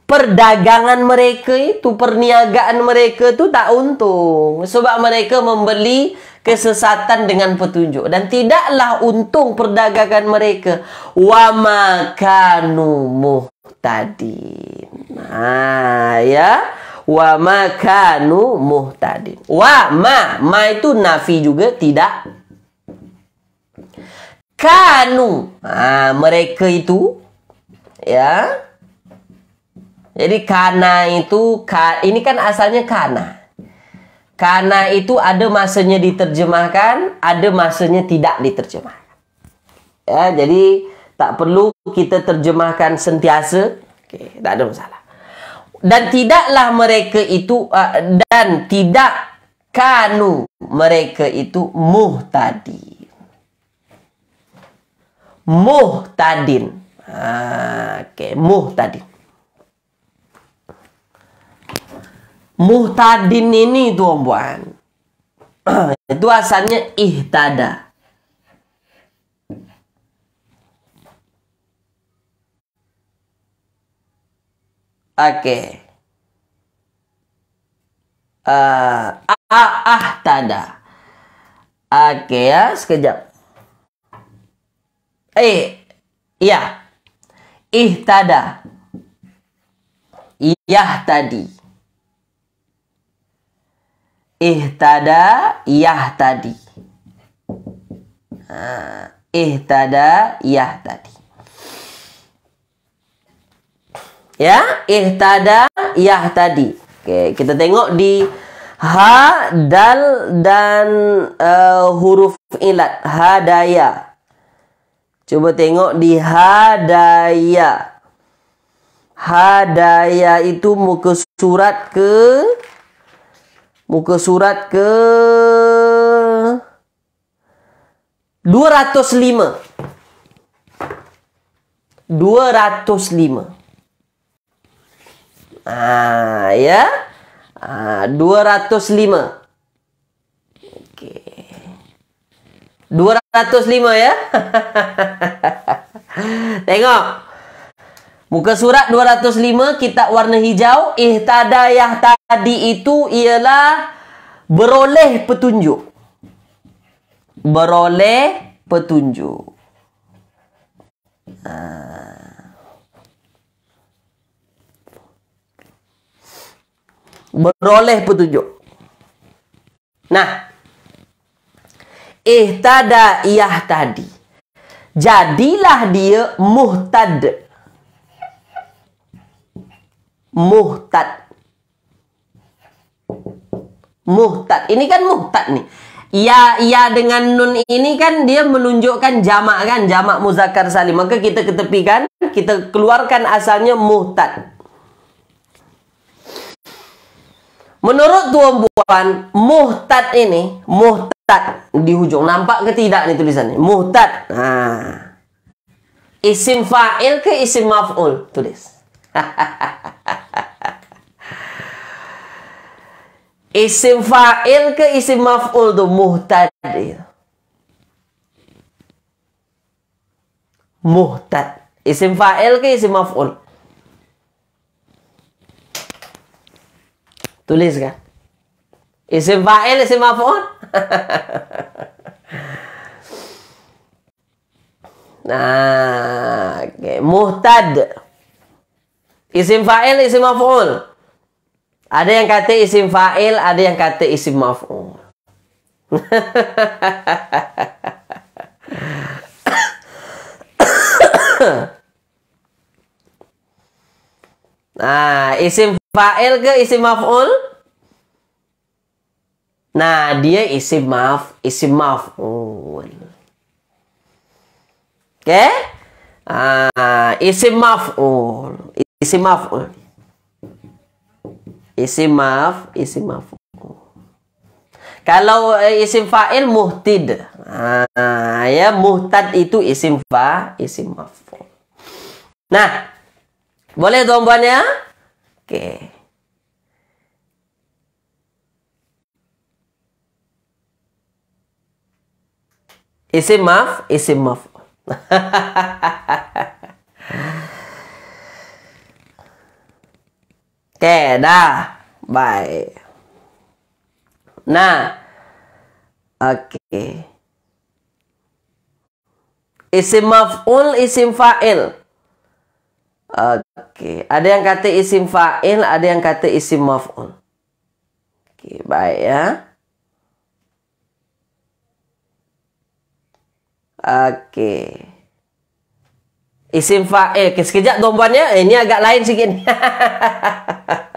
perdagangan mereka itu, perniagaan mereka itu tak untung. Sebab mereka membeli kesesatan dengan petunjuk. Dan tidaklah untung perdagangan mereka. Wa makanumuh tadi. Nah, ya. Wa makanumuh tadi. Wa ma. Ma itu nafi juga. Tidak kanu ha, mereka itu ya jadi kana itu ka, ini kan asalnya kana kana itu ada masanya diterjemahkan ada masanya tidak diterjemahkan ya jadi tak perlu kita terjemahkan sentiasa okay, tak ada masalah dan tidaklah mereka itu uh, dan tidak kanu mereka itu muh tadi muhtadin. Oke, muhtadin. Muhtadin ini tuh buan. Itu asalnya ihtada. Oke. Okay. Uh, eh, ah, ah, tada. Oke okay, ya, sekejap. Eh, ya. Ih tada. Iyah tadi. Ih tada, iyah tadi. Ha, ih tada, iyah tadi. Ya, ih tada, iyah tadi. Oke, kita tengok di H ha, dal, dan uh, huruf ilat. Hadaya. Cuba tengok di hadaya. Hadaya itu muka surat ke? Muka surat ke? 205. 205. Ah, ya. Ah, 205. 205 ya. Tengok. Muka surat 205 kitab warna hijau ihtada yang tadi itu ialah beroleh petunjuk. Beroleh petunjuk. Ha. Beroleh petunjuk. Nah, ihtada tadi. Jadilah dia muhtad. Muhtad. Muhtad. Ini kan muhtad ni. Ya ya dengan nun ini kan dia menunjukkan jamak kan jamak muzakkar salim. Maka kita ketepikan, kita keluarkan asalnya muhtad. Menurut Tuan Buan, muhtad ini, muhtad di ujung nampak ke tidak nih tulisannya? Muhtad. Nah. Isim fa'il ke isim maf'ul? Tulis. isim fa'il ke isim maf'ul tuh muhtad. Muhtad. Isim fa'il ke isim maf'ul? Tulis kan? Isim fa'il, isim maf'ul. nah, okay. muhtad. Isim fa'il, isim maf'ul. Ada yang kata isim fa'il, ada yang kata isim maf'ul. nah, isim Fa'il ke isim maf'ul? Nah, dia isim maf, isim maf'ul. Oke? Okay? Ah, isi maf'ul. Isim maf'ul. Isim maf, isim maf'ul. Kalau eh, isim fa'il muhtid. Ah, ya muhtad itu isim fa, isim maf'ul. Nah, boleh tuan-tuan ya? que ese maf, ese maf. Oke, okay, Bye. Nah. Oke. Okay. Isim maf'ul isim fa'il. Okay, ada yang kata isim fa'il, ada yang kata isim maf'ul. Okay, baik ya. Okay, Isim fa'il. Okay, sekejap dombanya, Eh, ini agak lain sikit.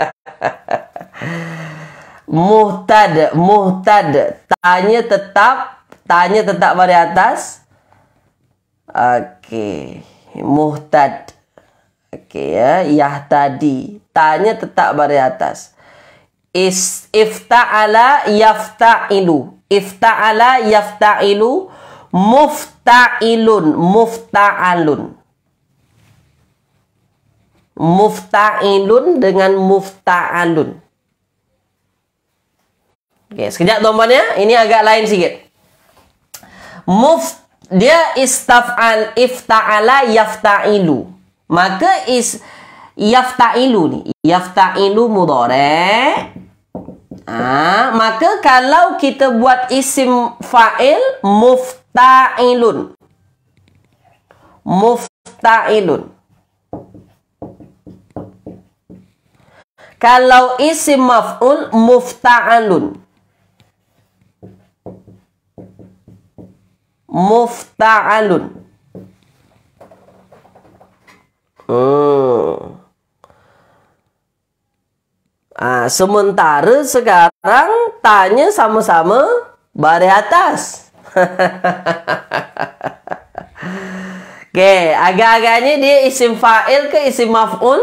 muhtad. Muhtad. Tanya tetap. Tanya tetap dari atas. Okay, Muhtad. Muhtad. Oke okay, ya, yah tadi. Tanya tetap bari atas. Is ifta'ala yafta'ilu. Ifta'ala yafta'ilu mufta'ilun mufta'alun. Mufta'ilun dengan mufta'alun. Oke, okay, sekejap tombolnya. Ini agak lain sedikit. Muf dia istaf'al ifta'ala yafta'ilu Maka is yafta'ilu ni. Yafta'ilu mudarek. Ha, maka kalau kita buat isim fa'il, mufta'ilun. Mufta'ilun. Kalau isim maf'ul, mufta'alun. Mufta'alun. Mufta Hmm. Nah, sementara sekarang tanya sama-sama bari atas. Oke, agak-agaknya dia isim fa'il ke isim maf'ul.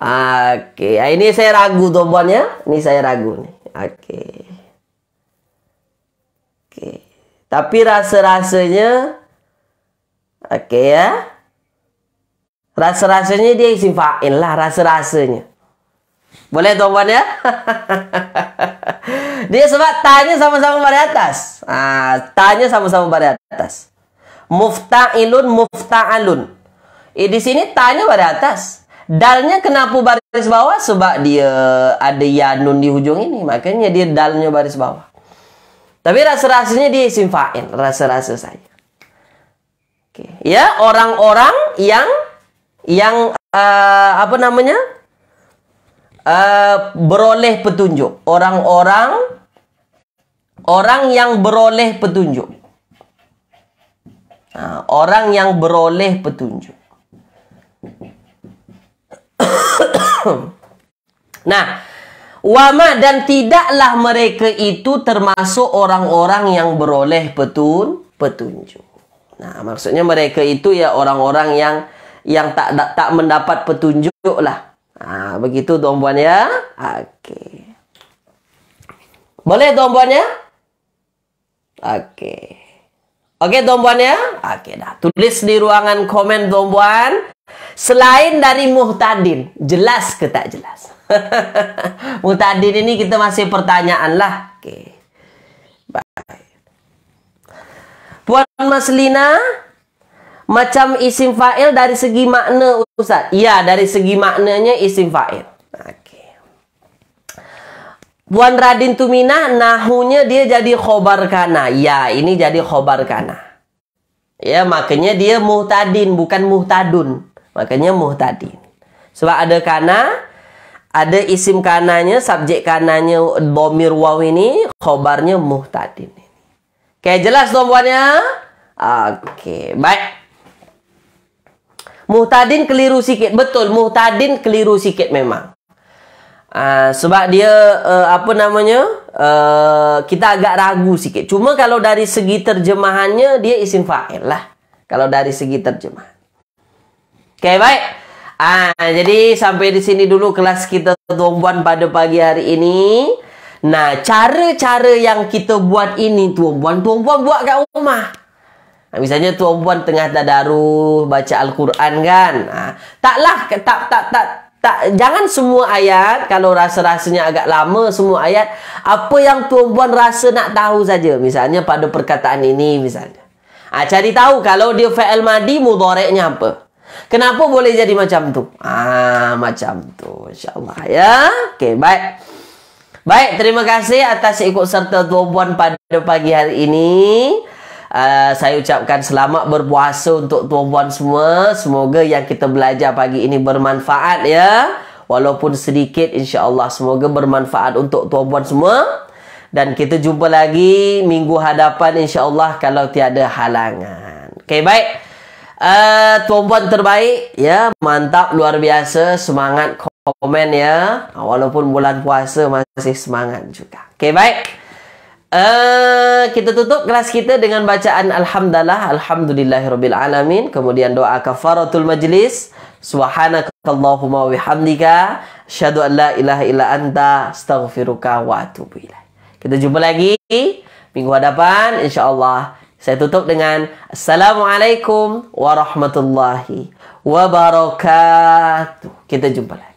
Oke, ah, ini saya ragu tuan ya. Ini saya ragu nih. Oke. Okay. Oke. Tapi rasa-rasanya oke ya. Rasa-rasanya dia isim fa'il lah rasa-rasanya. Boleh tuan-tuan ya? dia sebab tanya sama-sama pada atas. Ah, tanya sama-sama pada atas. Mufta'ilun mufta'alun. Eh, di sini tanya pada atas. Dalnya kenapa baris bawah? Sebab dia ada yanun di hujung ini. Makanya dia dalnya baris bawah. Tapi rasa-rasanya dia isim fa'il. Rasa-rasa saja. Okay. Ya, orang-orang yang yang uh, apa namanya uh, beroleh petunjuk orang-orang orang yang beroleh petunjuk nah, orang yang beroleh petunjuk nah Wama dan tidaklah mereka itu termasuk orang-orang yang beroleh petun petunjuk. Nah, maksudnya mereka itu ya orang-orang yang yang tak tak, tak mendapat petunjuk lah. Ha, begitu tuan puan ya. Okey. Boleh tuan puan ya? Okey. Okey tuan puan ya? Okey dah. Tulis di ruangan komen tuan puan. Selain dari Muhtadin. Jelas ke tak jelas? Muhtadin ini kita masih pertanyaan lah. Okey. Baik. Puan Maslina. Puan macam isim fa'il dari segi makna Ustaz? ya dari segi maknanya isim fa'il. Oke. Radin Tumina nahunya dia jadi khobar kana. Ya, ini jadi khobar kana. Ya, makanya dia muhtadin bukan muhtadun. Makanya muhtadin. Sebab ada kana, ada isim kananya, subjek kananya domir waw ini, khobarnya muhtadin. Oke, jelas tuan ya? Oke, baik. Muhtadin keliru sikit. Betul, Muhtadin keliru sikit memang. Uh, sebab dia, uh, apa namanya, uh, kita agak ragu sikit. Cuma kalau dari segi terjemahannya, dia isim fa'il lah. Kalau dari segi terjemah. Okay, baik. Uh, jadi, sampai di sini dulu kelas kita tuan-puan pada pagi hari ini. Nah, cara-cara yang kita buat ini tuan-puan, tuan-puan buat kat rumah. Misalnya tuan puan tengah tadarus baca Al-Quran kan. Ha. taklah tak tak tak tak jangan semua ayat kalau rasa-rasanya agak lama semua ayat apa yang tuan puan rasa nak tahu saja misalnya pada perkataan ini misalnya. Ah cari tahu kalau dia fi'il madi mudhari'nya apa. Kenapa boleh jadi macam tu? Ah macam tu insyaallah ya. Okey baik. Baik, terima kasih atas ikut serta tuan puan pada pagi hari ini uh, saya ucapkan selamat berpuasa untuk tuan-tuan semua. Semoga yang kita belajar pagi ini bermanfaat ya. Walaupun sedikit insya-Allah semoga bermanfaat untuk tuan-tuan semua. Dan kita jumpa lagi minggu hadapan insya-Allah kalau tiada halangan. Okey baik. Uh, ah, tuan-tuan terbaik ya. Mantap luar biasa semangat komen ya. Walaupun bulan puasa masih semangat juga. Okey baik. Eh, kita tutup kelas kita dengan bacaan alhamdulillah alhamdulillahirabbil kemudian doa kafaratul majlis subhanakallahumma wabihamdika syadu alla ilaha illa anta astaghfiruka wa atubu ilaik kita jumpa lagi minggu hadapan insyaallah saya tutup dengan assalamualaikum warahmatullahi wabarakatuh kita jumpa lagi